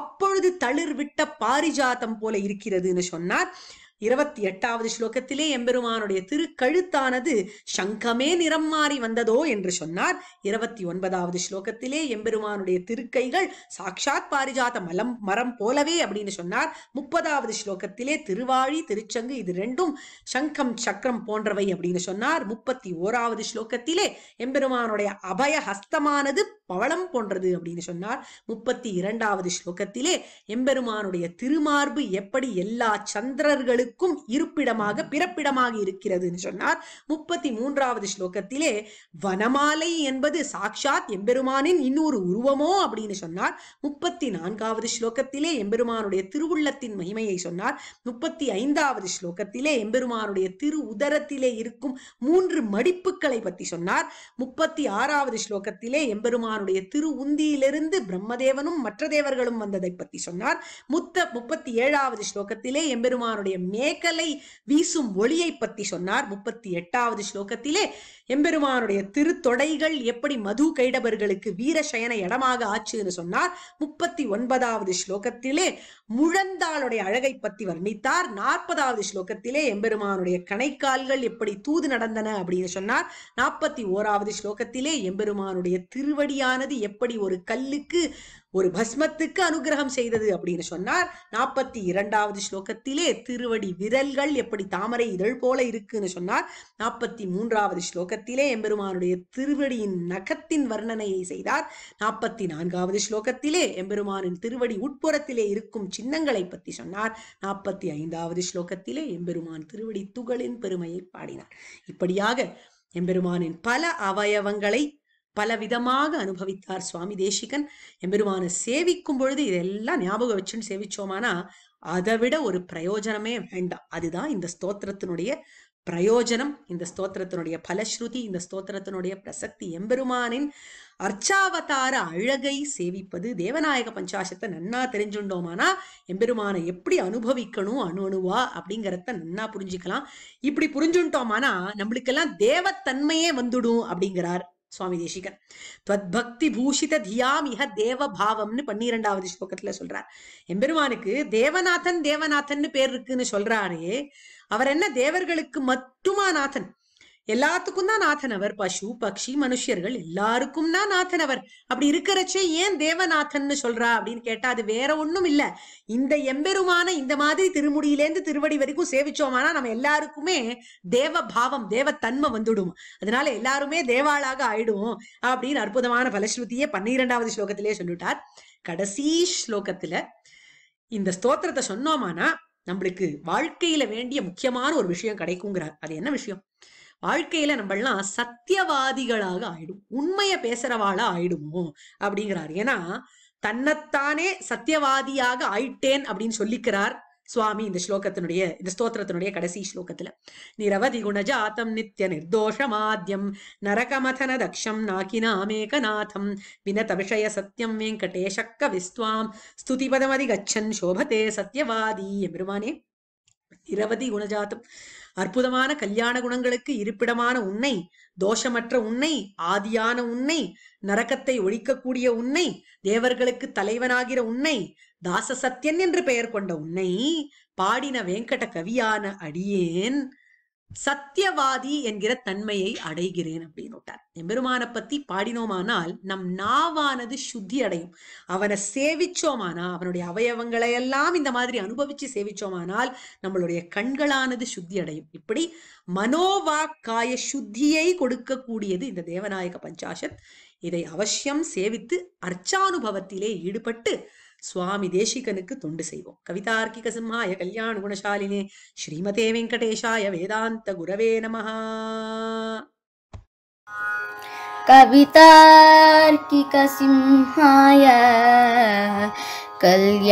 அப்பொழுது தளிர் விட்ட பாரிஜாதம் போல இருக்கிறதுன்னு சொன்னார் tornar இருபத்தி எட்டாவது ஸ்லோகத்திலே எம்பெருமானுடைய திருக்கழுத்தானது சங்கமே நிறம் மாறி வந்ததோ என்று சொன்னார் இருபத்தி ஒன்பதாவது ஸ்லோகத்திலே எம்பெருமானுடைய திருக்கைகள் சாக்ஷாத் பாரிஜாத மலம் மரம் போலவே அப்படின்னு சொன்னார் முப்பதாவது ஸ்லோகத்திலே திருவாழி திருச்சங்கு இது ரெண்டும் சங்கம் சக்கரம் போன்றவை அப்படின்னு சொன்னார் முப்பத்தி ஓராவது ஸ்லோகத்திலே எம்பெருமானுடைய அபய ஹஸ்தமானது பவளம் போன்றது அப்படின்னு சொன்னார் முப்பத்தி இரண்டாவது ஸ்லோகத்திலே எம்பெருமானுடைய திருமார்பு எப்படி எல்லா சந்திரர்களும் அவர்களுக்கும் இருப்பிடமாக பிறப்பிடமாக இருக்கிறது என்று சொன்னார் முப்பத்தி மூன்றாவது ஸ்லோகத்திலே வனமாலை என்பது சாக்ஷாத் எம்பெருமானின் இன்னொரு உருவமோ அப்படின்னு சொன்னார் முப்பத்தி நான்காவது ஸ்லோகத்திலே எம்பெருமானுடைய திருவுள்ளத்தின் மகிமையை சொன்னார் முப்பத்தி ஐந்தாவது ஸ்லோகத்திலே எம்பெருமானுடைய திரு உதரத்திலே இருக்கும் மூன்று மடிப்புகளை பற்றி சொன்னார் முப்பத்தி ஆறாவது ஸ்லோகத்திலே எம்பெருமானுடைய திரு உந்தியிலிருந்து பிரம்மதேவனும் மற்ற தேவர்களும் வந்ததை பற்றி சொன்னார் முத்த முப்பத்தி ஏழாவது ஸ்லோகத்திலே எம்பெருமானுடைய மேகலை வீசும் ஒளியை பற்றி சொன்னார் முப்பத்தி எட்டாவது ஸ்லோகத்திலே எம்பெருமானுடைய திருத்தொடைகள் எப்படி மது வீர வீரசயன இடமாக ஆச்சுன்னு சொன்னார் முப்பத்தி ஒன்பதாவது ஸ்லோகத்திலே முழந்தாளுடைய அழகை பத்தி வர்ணித்தார் நாற்பதாவது ஸ்லோகத்திலே எம்பெருமானுடைய கணைக்கால்கள் எப்படி தூது நடந்தன அப்படின்னு சொன்னார் நாற்பத்தி ஓராவது ஸ்லோகத்திலே எம்பெருமானுடைய திருவடியானது எப்படி ஒரு கல்லுக்கு ஒரு பஸ்மத்துக்கு அனுகிரகம் செய்தது அப்படின்னு சொன்னார் நாற்பத்தி இரண்டாவது ஸ்லோகத்திலே திருவடி விரல்கள் எப்படி தாமரை இதழ் போல இருக்குன்னு சொன்னார் நாற்பத்தி மூன்றாவது ஸ்லோகத்தில் ஸ்லோகத்திலே எம்பெருமானுடைய திருவடியின் நகத்தின் வர்ணனையை செய்தார் நாற்பத்தி நான்காவது ஸ்லோகத்திலே எம்பெருமானின் திருவடி உட்புறத்திலே இருக்கும் சின்னங்களை பற்றி சொன்னார் நாற்பத்தி ஐந்தாவது ஸ்லோகத்திலே எம்பெருமான் திருவடி துகளின் பெருமையை பாடினார் இப்படியாக எம்பெருமானின் பல அவயவங்களை பலவிதமாக அனுபவித்தார் சுவாமி தேசிகன் எம்பெருமான சேவிக்கும் பொழுது இதெல்லாம் ஞாபகம் வச்சுன்னு சேவிச்சோமானா அதை விட ஒரு பிரயோஜனமே வேண்டாம் அதுதான் இந்த ஸ்தோத்திரத்தினுடைய பிரயோஜனம் இந்த ஸ்தோத்திரத்தினுடைய பலஸ்ருதி இந்த ஸ்தோத்திரத்தினுடைய பிரசக்தி எம்பெருமானின் அர்ச்சாவதார அழகை சேவிப்பது தேவநாயக பஞ்சாசத்தை நன்னா தெரிஞ்சுண்டோமானா எம்பெருமானை எப்படி அனுபவிக்கணும் அணு அணுவா அப்படிங்கிறத நன்னா புரிஞ்சுக்கலாம் இப்படி புரிஞ்சுட்டோமானா நம்மளுக்கெல்லாம் தேவத்தன்மையே வந்துடும் அப்படிங்கிறார் சுவாமி தேசிகர் துவத்பக்தி பூஷித தியாம் இக தேவ பாவம்னு பன்னிரெண்டாவது ஸ்லோகத்துல சொல்றார் எம்பெருமானுக்கு தேவநாதன் தேவநாதன் பேர் இருக்குன்னு சொல்றாரு அவர் என்ன தேவர்களுக்கு மட்டுமா நாதன் எல்லாத்துக்கும் தான் நாதனவர் பசு பக்ஷி மனுஷர்கள் எல்லாருக்கும் தான் நாதனவர் அப்படி இருக்கிறச்சே ஏன் தேவநாதன்னு சொல்றா அப்படின்னு கேட்டா அது வேற ஒண்ணும் இல்ல இந்த எம்பெருமான இந்த மாதிரி திருமுடியிலேருந்து திருவடி வரைக்கும் சேவிச்சோமானா நம்ம எல்லாருக்குமே தேவ பாவம் தேவ தன்மை வந்துடும் அதனால எல்லாருமே தேவாளாக ஆயிடும் அப்படின்னு அற்புதமான பலஸ்ருதியை பன்னிரெண்டாவது ஸ்லோகத்திலே சொல்லிட்டார் கடைசி ஸ்லோகத்துல இந்த ஸ்தோத்திரத்தை சொன்னோமானா நம்மளுக்கு வாழ்க்கையில வேண்டிய முக்கியமான ஒரு விஷயம் கிடைக்குங்கிறார் அது என்ன விஷயம் வாழ்க்கையில நம்மளாம் சத்தியவாதிகளாக ஆயிடும் உண்மைய பேசுறவாளா ஆயிடுமோ அப்படிங்கிறார் ஏன்னா தன்னைத்தானே சத்தியவாதியாக ஆயிட்டேன் அப்படின்னு சொல்லிக்கிறார் சுவாமி இந்த ஸ்லோகத்தினுடைய இந்த ஸ்தோத்திரத்தினுடைய கடைசி ஸ்லோகத்துல நிரவதி குணஜாத்தம் நித்ய நிர்தோஷமாத்யம் நரகமதன தக்ஷம் நாகினாமேகநாதம் வினத விஷய சத்தியம் வெங்கடேஷக்க விஸ்வாம் ஸ்துதிபதமதி கச்சன் சோபதே சத்யவாதி எம்பெருமானே நிரவதி குணஜாத்தம் அற்புதமான கல்யாண குணங்களுக்கு இருப்பிடமான உன்னை தோஷமற்ற உன்னை ஆதியான உன்னை நரக்கத்தை ஒழிக்கக்கூடிய உன்னை தேவர்களுக்கு தலைவனாகிற உன்னை தாச சத்தியன் என்று பெயர் கொண்ட உன்னை பாடின வேங்கட கவியான அடியேன் சத்தியவாதி என்கிற தன்மையை அடைகிறேன் அப்படின்னு விட்டார் எம்பெருமான பத்தி பாடினோமானால் நம் நாவானது சுத்தி அடையும் அவனை சேவிச்சோமானா அவனுடைய அவயவங்களை எல்லாம் இந்த மாதிரி அனுபவிச்சு சேவிச்சோமானால் நம்மளுடைய கண்களானது சுத்தி அடையும் இப்படி மனோவாக்காய சுத்தியை கொடுக்கக்கூடியது இந்த தேவநாயக பஞ்சாசத் இதை அவசியம் சேவித்து அர்ச்சானுபவத்திலே ஈடுபட்டு स्वामि देशिकनुव कवितार्किकसिंहाय कल्याणगुणशालिने श्रीमते वेङ्कटेशाय वेदान्तगुरवे नमः कवितार्किकसिंहाय कल्याणगुणशालिने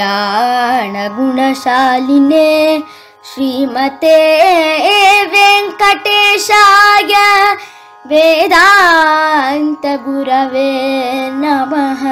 श्रीमते वेङ्कटेशाय वेदान्तगुरवे नमः